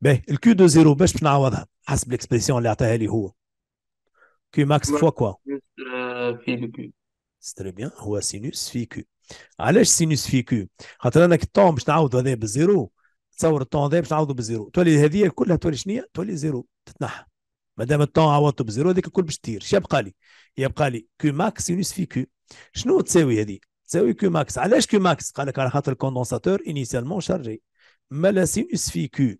S1: ben, le Q de 0 باش نعوضها حسب l'expression qui est لي هو Q max fois quoi euh, سي بيان هو سينوس في كيو علاش سينوس في كيو خاطر انا الطون باش نعوض هذا بالزيرو تصور الطون هذا باش نعوضه بالزيرو تولي هذه كلها تولي شنو تولي زيرو تتنحى ما دام الطون عوضته بزيرو هذيك الكل باش تطير يبقى لي يبقى لي كيو ماكس سينوس في كيو شنو تساوي هذه تساوي كيو ماكس علاش كيو ماكس قال لك على خاطر الكوندونساتور انيسيالمون شارجي ما لا سينوس في كيو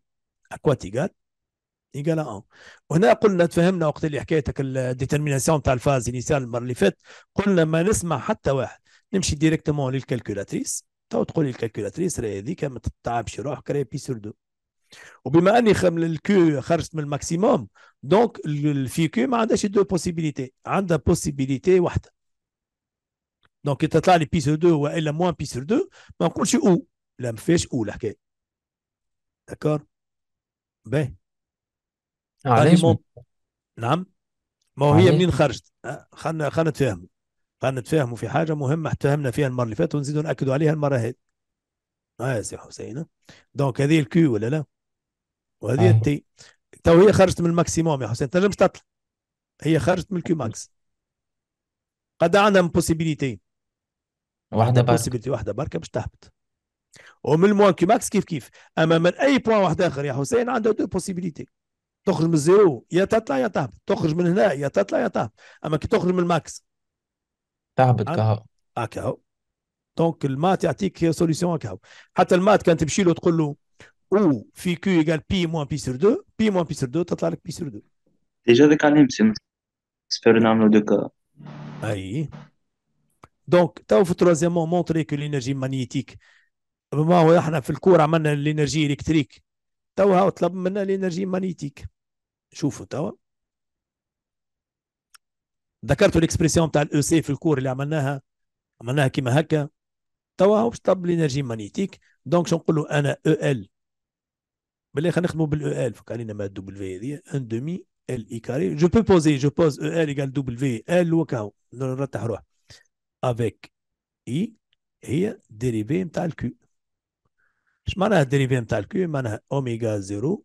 S1: اكوا ايجالا ان وهنا قلنا تفهمنا وقت اللي حكايتك الديترميناسيون تاع الفاز انيسيال المره اللي فاتت قلنا ما نسمع حتى واحد نمشي ديريكتومون للكالكولاتريس تو تقول لي الكالكولاتريس راهي هذيك ما تتعبش روحك راهي بي سور دو وبما اني خمل الكيو خرجت من الماكسيموم دونك الفي كيو ما عندهاش دو بوسيبيليتي عندها بوسيبيليتي واحده دونك كي تطلع لي بي سور دو والا موان بي سور دو ما نقولش او لا ما فيهاش او الحكايه داكور باهي علاش آه، مو... نعم ما هي منين خرجت آه، خلنا خلنا نتفاهموا خلنا نتفاهموا في حاجه مهمه اتهمنا فيها المره اللي فاتت ونزيدوا ناكدوا عليها المره هذه اه يا سي حسين دونك هذه الكي ولا لا وهذه آه. التي تو هي خرجت من الماكسيموم يا حسين تنجم تطلع هي خرجت من الكي ماكس قد عندها بوسيبيليتي واحده برك واحده برك باش تهبط ومن الموان كي ماكس كيف كيف اما من اي بوان واحد اخر يا حسين عنده دو بوسيبيليتي تخرج من الزيرو يا تطلع يا تعب تخرج من هنا يا تطلع يا تعب اما كي تخرج من الماكس تهبط آه، كهو اكاو دونك المات يعطيك سوليسيون اكاو حتى المات كان تمشي له تقول له او في كيو ايكال بي موان بي سور 2 بي موان بي سور 2 تطلع لك بي سور 2
S3: ديجا ذاك علم سير نعملو دوكا اي
S1: دونك تو في مون مونتري كو لينيرجي مانيتيك ما هو احنا في الكور عملنا لينرجي الكتريك تو طلب منا لينرجي مانيتيك شوفوا توا ذكرت الاكسبريسيون تاع الاو سي e في الكور اللي عملناها عملناها كيما هكا توا هو باش طب لينيرجي مانيتيك دونك شنو نقولوا انا او e ال بالله خلينا نخدموا بالاو ال e فك علينا مع الدبليو هذه ان دومي ال اي كاري جو بو بوزي جو بوز او ال ايكال دبليو ال وكاو نرتاح روح افيك اي هي ديريفي نتاع الكو اش معناها الديريفي نتاع الكو معناها اوميغا زيرو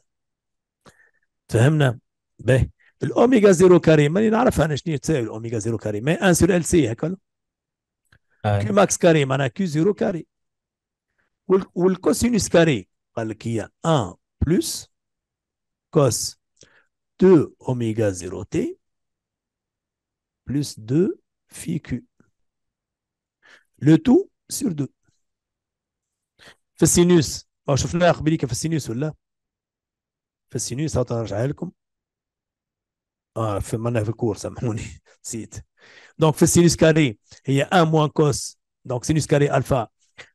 S1: فهمنا به الاوميجا زيرو كاري ماني نعرف انا شنو تساوي الاوميجا زيرو كاري مي ان سور ال سي هكا كي ماكس كاري معناها كي زيرو كاري والكوسينوس كاري قال لك هي 1 بلس كوس 2 اوميجا زيرو تي بلس 2 في كو لو تو سور 2 في السينوس شفناها قبليك في السينوس ولا في السينيوس هاو نرجعها لكم اه في مانا في الكور سامحوني نسيت دونك في السينوس كاري هي ا موان كوس دونك سينوس كاري الفا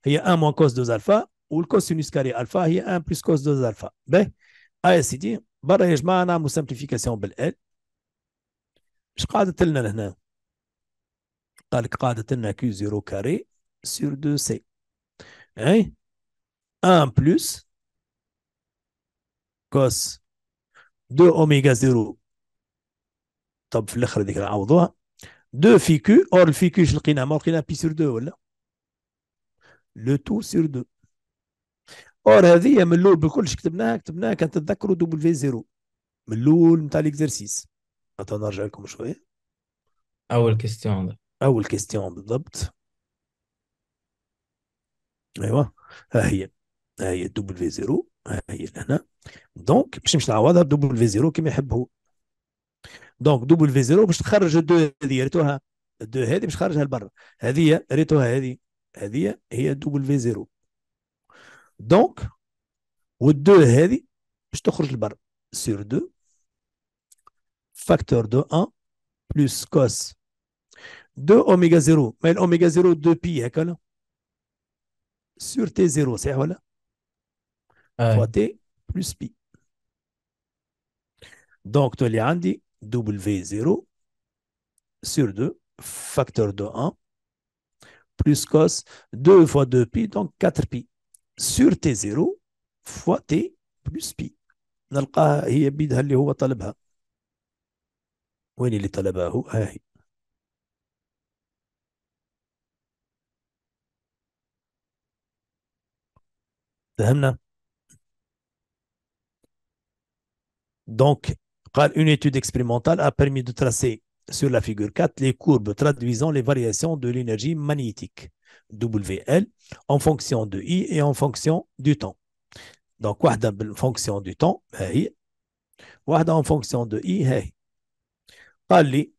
S1: هي ا موان كوس دوز الفا والكوس سينوس كاري الفا هي ان بلس كوس دوز الفا باهي اه يا سيدي برا يا جماعه نعملوا سامبليفيكاسيون بالال اش قعدت لنا لهنا قال لك قعدت لنا كيو زيرو كاري سور دو سي اي ان بلس كوس دو اوميغا زيرو طب في الاخر هذيك نعوضوها دو في كو اور الفي كو شنو لقيناها ما لقيناها بي سور دو ولا لو تو سور دو اور هذه من الاول بكلش كتبناها كتبناها كانت تتذكروا دوبل في زيرو من الاول نتاع ليكزرسيس نرجع لكم شويه
S4: اول كيستيون
S1: اول كيستيون بالضبط
S4: ايوا ها هي ها
S1: هي دوبل في زيرو ها هي لهنا دونك باش نمشي نعوضها بدبل في زيرو كيما يحب هو دونك دبل في زيرو باش تخرج الدو هذه ريتوها الدو هذه باش تخرجها لبرا هذه ريتوها هذه هذه هي دبل في زيرو دونك والدو هذه باش تخرج لبرا سور دو فاكتور دو ان بلوس كوس دو اوميغا زيرو ما الاوميغا زيرو دو بي هكا لا سور تي زيرو صحيح ولا؟ فوا آه. تي plus pi. Donc, tu as W0 sur 2, facteur de 1, plus cos 2 fois 2pi, donc 4pi, sur T0 fois T plus pi. نلقاها هي بيدها اللي هو طلبها وين اللي طلبها ها هي فهمنا Donc, une étude expérimentale a permis de tracer sur la figure 4 les courbes traduisant les variations de l'énergie magnétique, WL, en fonction de I et en fonction du temps. Donc, en fonction du temps, eh en fonction de I, eh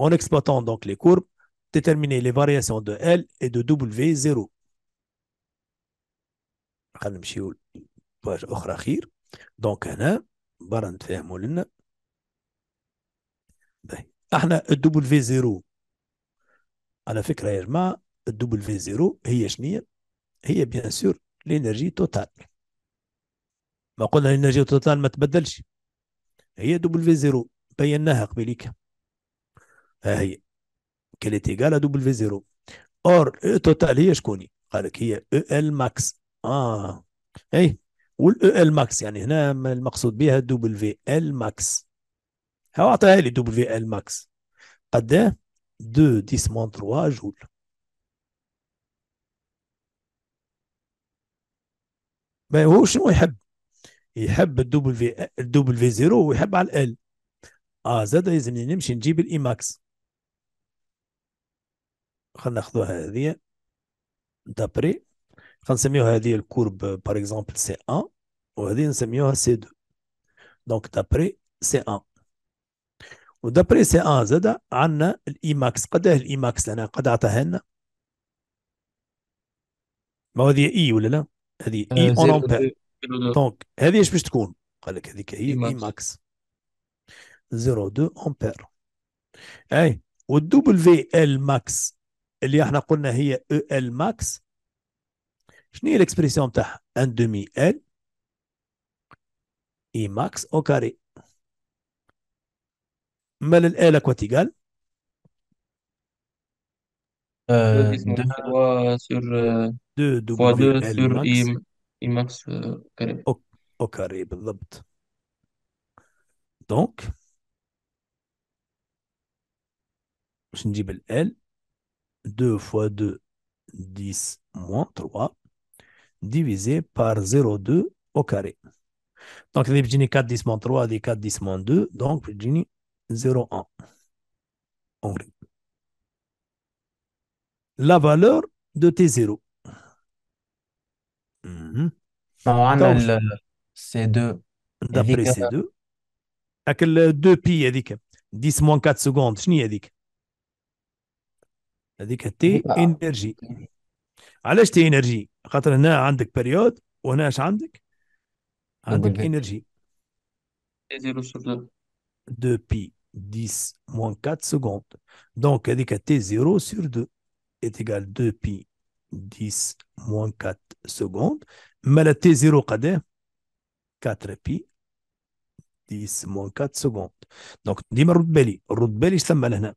S1: en exploitant donc les courbes, déterminer les variations de L et de W0. Donc, برا نتفاهموا لنا باهي احنا الدبل في زيرو على فكره يا جماعه الدبل في زيرو هي شنية هي بيان سور لينرجي توتال ما قلنا الانرجي توتال ما تبدلش هي دبل في زيرو بيناها قبيليك ها هي كانت ايجالا دبل في زيرو اور إيه، توتال هي شكوني قالك هي او ال ماكس اه اي والاو ال ماكس يعني هنا المقصود بها دوبل في ال ماكس ها عطاها لي دوبل في ال ماكس قد ايه 2 10 مون 3 جول ما هو شنو يحب يحب الدوبل في الدوبل في زيرو ويحب على ال اه زاد يلزمني نمشي نجيب الاي ماكس e خلينا ناخذوها هذه دابري غنسميوها هذه الكورب بار اكزومبل سي 1 وهذه نسميوها سي 2 دونك دابري سي 1 ودابري سي 1 زاد عندنا الاي ماكس قداه الاي ماكس لنا قد إيه عطاها لنا ما هذه اي e ولا لا هذه اي اون امبير دونك هذه اش باش تكون قال لك هذيك هي اي ماكس 0.2 امبير اي والدوبل في ال ماكس اللي احنا قلنا هي او ال ماكس je l'expression e e de un demi l et max au carré mais deux
S3: fois 2 deux sur
S1: max au carré donc je l deux fois deux dix moins trois divisé par 0,2 au carré. Donc, j'ai 4, 10, moins 3, des 4, 10, moins 2, donc Virginie 0,1 en gris. La valeur de T0. Mm C2 d'après C2 avec le 2 pi 10 10 4 secondes Il هي هذيك علاش تي انرجي خاطر هنا عندك بريود وهنا اش عندك عندك انرجي دو بي 10 موان 4 سكوند دونك هذيك تي 0 سور 2 est دو بي 10 موان 4 سكوند مالا تي T0 قد 4 بي 10 موان 4 سكوند دونك ديما رد بالي رد بالي اش ثم لهنا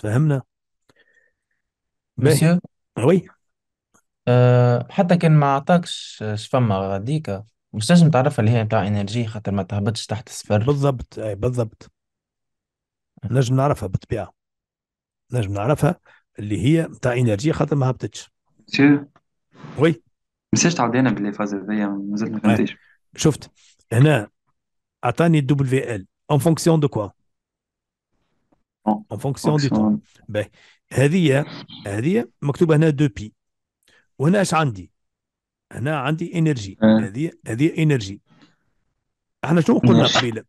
S4: فهمنا باهي مسيو وي أه حتى كان ما عطاكش آه، شفما غاديكا مش لازم تعرفها اللي هي بتاع انرجي خاطر ما تهبطش تحت الصفر بالضبط اي بالضبط آه. نجم
S1: نعرفها بالطبيعه نجم نعرفها اللي هي تاع انرجي خاطر ما هبطتش مسيو وي مسيش تعودينا باللي فاز هذيا مازلت ما أي. فهمتش شفت هنا اعطاني الدبل في ال اون فونكسيون دو كوا اون فونكسيون دو تو باهي هذه هذه مكتوبه هنا دو بي وهنا اش عندي هنا عندي انرجي آه. هذه هذه انرجي احنا شنو قلنا قبيله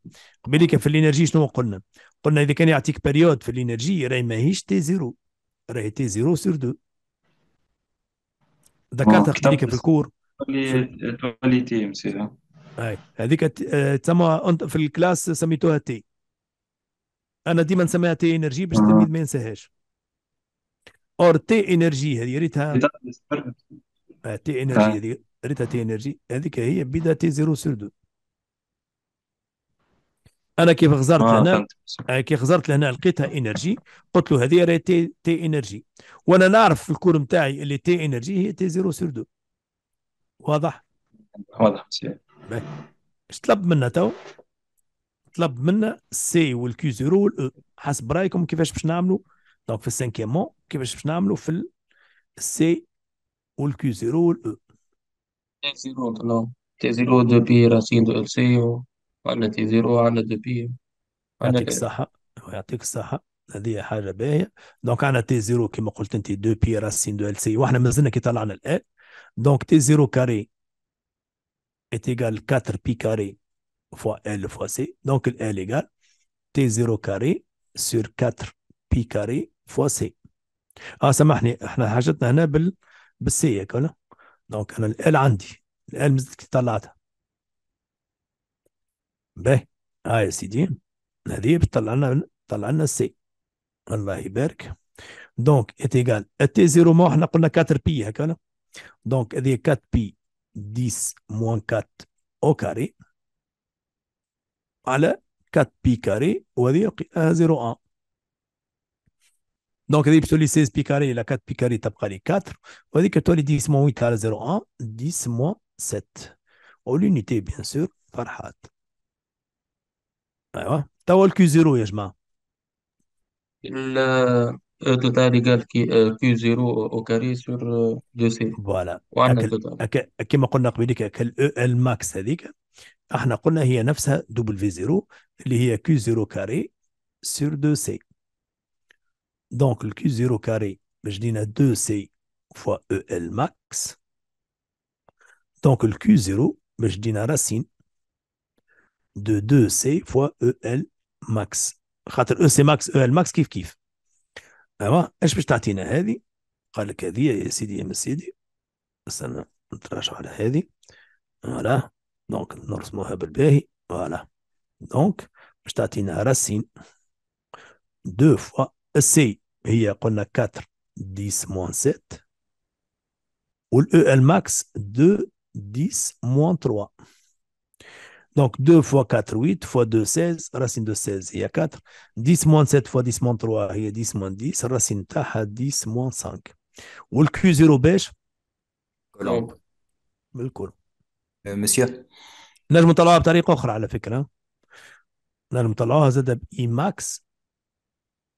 S1: قبيله في الانرجي شنو قلنا قلنا اذا كان يعطيك بريود في الانرجي راهي ماهيش تي زيرو راهي تي زيرو سير دو ذكرتها قبيله في الكور
S3: تولي تي مسيرها
S1: هذيك آه، تسمى في الكلاس سميتوها تي انا ديما نسميها تي انرجي باش التلميذ آه. ما ينساهاش اور تي انرجي هذه ريتها تي انرجي آه، آه. هذه ريتها تي انرجي هذيك هي بدا تي زيرو سور دو انا كيف خزرت آه، لهنا كي خزرت لهنا لقيتها انرجي قلت له هذه راهي تي تي انرجي وانا نعرف في الكور نتاعي اللي تي انرجي هي تي زيرو سور دو واضح واضح اش طلب منا تو طلب منا السي والكي زيرو والاو e. حسب رايكم كيفاش باش نعملوا دونك في السانكيام مون كيفاش باش نعملوا في السي والكي زيرو والاو
S3: تي زيرو نو تي زيرو دو بي راسين دو ال سي وعندنا تي زيرو عندنا دو بي يعطيك الصحة يعطيك الصحة
S1: هذه حاجة باهية دونك عندنا تي زيرو كيما قلت انت دو بي راسين دو ال سي وحنا مازلنا كي طلعنا الال دونك تي زيرو كاري ات égal 4 بي كاري فوا إل فوا سي دونك ال إيكال تي زيرو كاري سور 4 بي كاري فوا سي اه سامحني احنا حاجتنا هنا بال بالسي ياك ولا دونك انا ال عندي ال طلعتها باهي ها آه يا سيدي هذه بتطلع لنا طلع لنا سي الله يبارك دونك ات ايكال تي زيرو مو احنا قلنا 4 بي هكا ولا دونك هذه 4 بي 10 موان 4 او كاري على 4 بي كاري وهذه يلقي 0 1 دونك هذه بتولي 16 بيكاري الى 4 بيكاري تبقى لي 4 وهذيك تولي 10 موان 8 على 0 1 10 موان 7 ولونيتي بيان سور
S3: فرحات ايوا توا الكيو زيرو يا جماعه قال كي كيو زيرو او كاري سور دو سي
S1: فوالا وعندنا التوتال كما قلنا ال ماكس هذيك احنا قلنا هي نفسها دوبل في زيرو اللي هي كيو زيرو كاري سور دو سي donc le Q0 carré, je dis 2C fois EL max. Donc le Q0, je dis racine de 2C fois EL max. E, c max, EL max, kif kif. voilà je vais te dire que je je vais donc je vais te dire que 2 fois السي هي قلنا 4 10 موان 7 والاو ال ماكس 2 10 موان 3 دونك 2 فوا 4, 8 فوا 2, 16. راسين دو 16, هي 4. 10 موان 7 فوا 10 موان 3, هي 10 موان 10. راسين تاعها 10 موان 5. والكيو le Q0 beige
S3: كولومب
S4: بالكولومب مسيو
S1: نجم نطلعوها بطريقه اخرى على فكره نجم نطلعوها زاد اي ماكس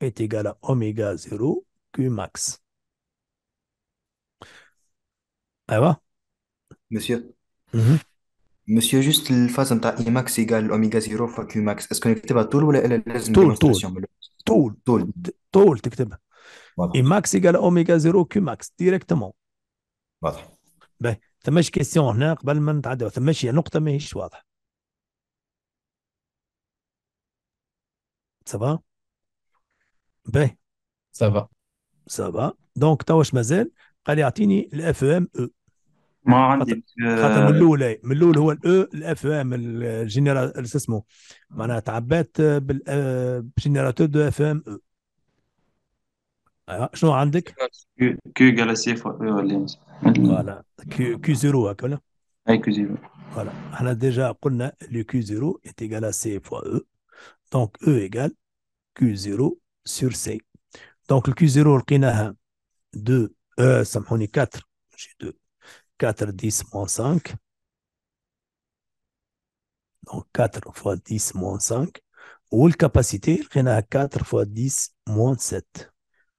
S1: est égal à oméga 0 Q max.
S4: Ça va Monsieur. Mm Monsieur, juste phase نتاع Imax max égale oméga 0 fois Q max. Est-ce qu'on نكتبها طول ولا
S3: لازم طول tout,
S4: tout,
S1: طول tout, تكتبها. واضح. max égale oméga 0 Q max directement. واضح. باهي ثماش كيسيون هنا قبل ما نتعداو question نقطة ماهيش واضحة. va باهي سافا سافا دونك توا واش مازال قال لي اعطيني الاف ام او e. ما عندي خاطر من الاول من الاول هو الاو e، الاف ام الجينيرال اسمه معناها تعبات بالجينيراتور دو اف ام
S3: او شنو عندك؟ كيو جالاسي فوالا
S1: كيو زيرو هكا ولا؟ اي كيو زيرو فوالا احنا ديجا قلنا لو كيو زيرو est سي فو او دونك او donc كيو e زيرو sur C. Donc le Q0, on 2, euh, 4, j'ai 2, 4, 10, moins 5. Donc 4 fois 10, moins 5. Ou la capacité, on a 4 fois 10, moins 7.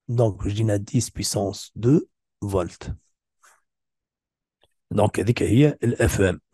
S1: Donc j'ai 10 puissance 2 volts.
S3: Donc, y a le